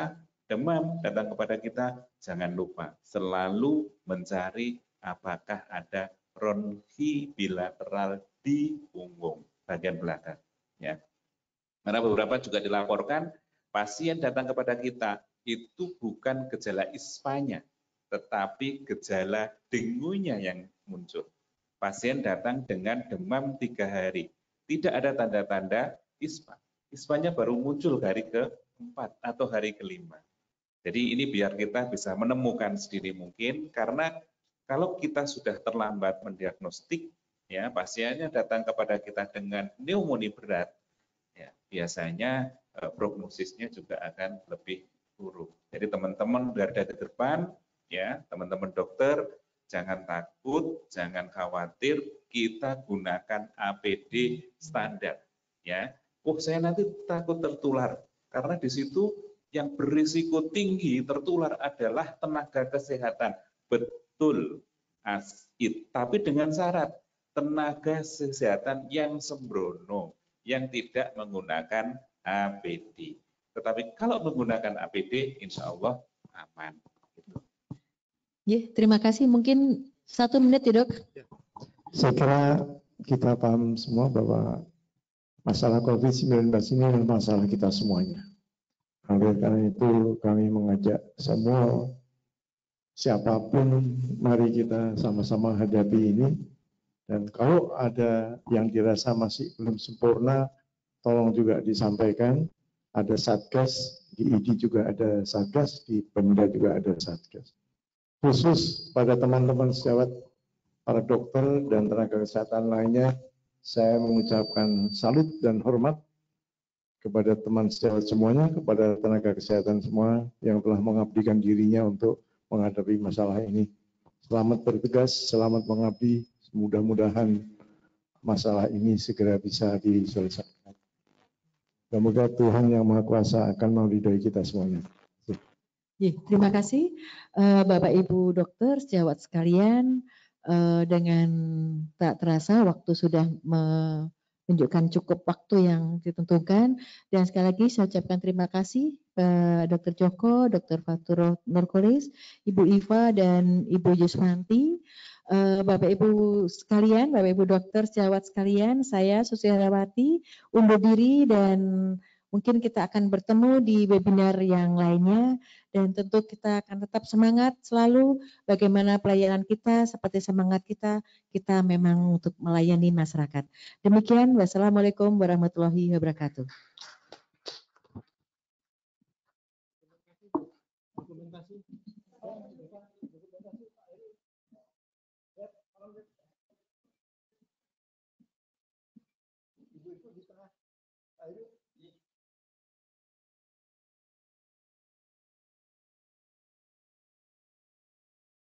demam datang kepada kita jangan lupa selalu mencari apakah ada ronki bilateral di punggung bagian belakang ya karena beberapa juga dilaporkan pasien datang kepada kita itu bukan gejala ispanya tetapi gejala dengunya yang muncul. Pasien datang dengan demam tiga hari. Tidak ada tanda-tanda ispa. Ispanya baru muncul hari keempat atau hari kelima. Jadi ini biar kita bisa menemukan sendiri mungkin karena kalau kita sudah terlambat mendiagnostik, ya pasiennya datang kepada kita dengan pneumonia berat, ya, biasanya eh, prognosisnya juga akan lebih buruk. Jadi teman-teman garda depan ya teman-teman dokter jangan takut jangan khawatir kita gunakan APD standar ya oh saya nanti takut tertular karena di situ yang berisiko tinggi tertular adalah tenaga kesehatan betul asid tapi dengan syarat tenaga kesehatan yang sembrono yang tidak menggunakan APD. Tetapi kalau menggunakan APD, insya Allah aman. Ya, terima kasih. Mungkin satu menit ya dok. Ya. Saya kira kita paham semua bahwa masalah COVID-19 ini adalah masalah kita semuanya. Oleh karena itu kami mengajak semua siapapun mari kita sama-sama hadapi ini. Dan kalau ada yang dirasa masih belum sempurna, tolong juga disampaikan. Ada Satgas, di ID juga ada Satgas, di Pemda juga ada Satgas khusus pada teman-teman sejawat para dokter dan tenaga kesehatan lainnya, saya mengucapkan salut dan hormat kepada teman sejawat semuanya, kepada tenaga kesehatan semua yang telah mengabdikan dirinya untuk menghadapi masalah ini. Selamat bertugas, selamat mengabdi, mudah-mudahan masalah ini segera bisa diselesaikan. Semoga Tuhan Yang Maha Kuasa akan meridhoi kita semuanya. Ya, terima kasih eh, Bapak Ibu dokter sejawat sekalian eh, dengan tak terasa waktu sudah menunjukkan cukup waktu yang ditentukan dan sekali lagi saya ucapkan terima kasih eh, Dokter Joko, Dokter Fatur Nurkulis, Ibu Iva dan Ibu Yuswanti. Bapak Ibu sekalian, Bapak Ibu dokter sejawat sekalian, saya Susi Herawati undur diri dan mungkin kita akan bertemu di webinar yang lainnya dan tentu kita akan tetap semangat selalu bagaimana pelayanan kita seperti semangat kita kita memang untuk melayani masyarakat. Demikian wassalamualaikum warahmatullahi wabarakatuh.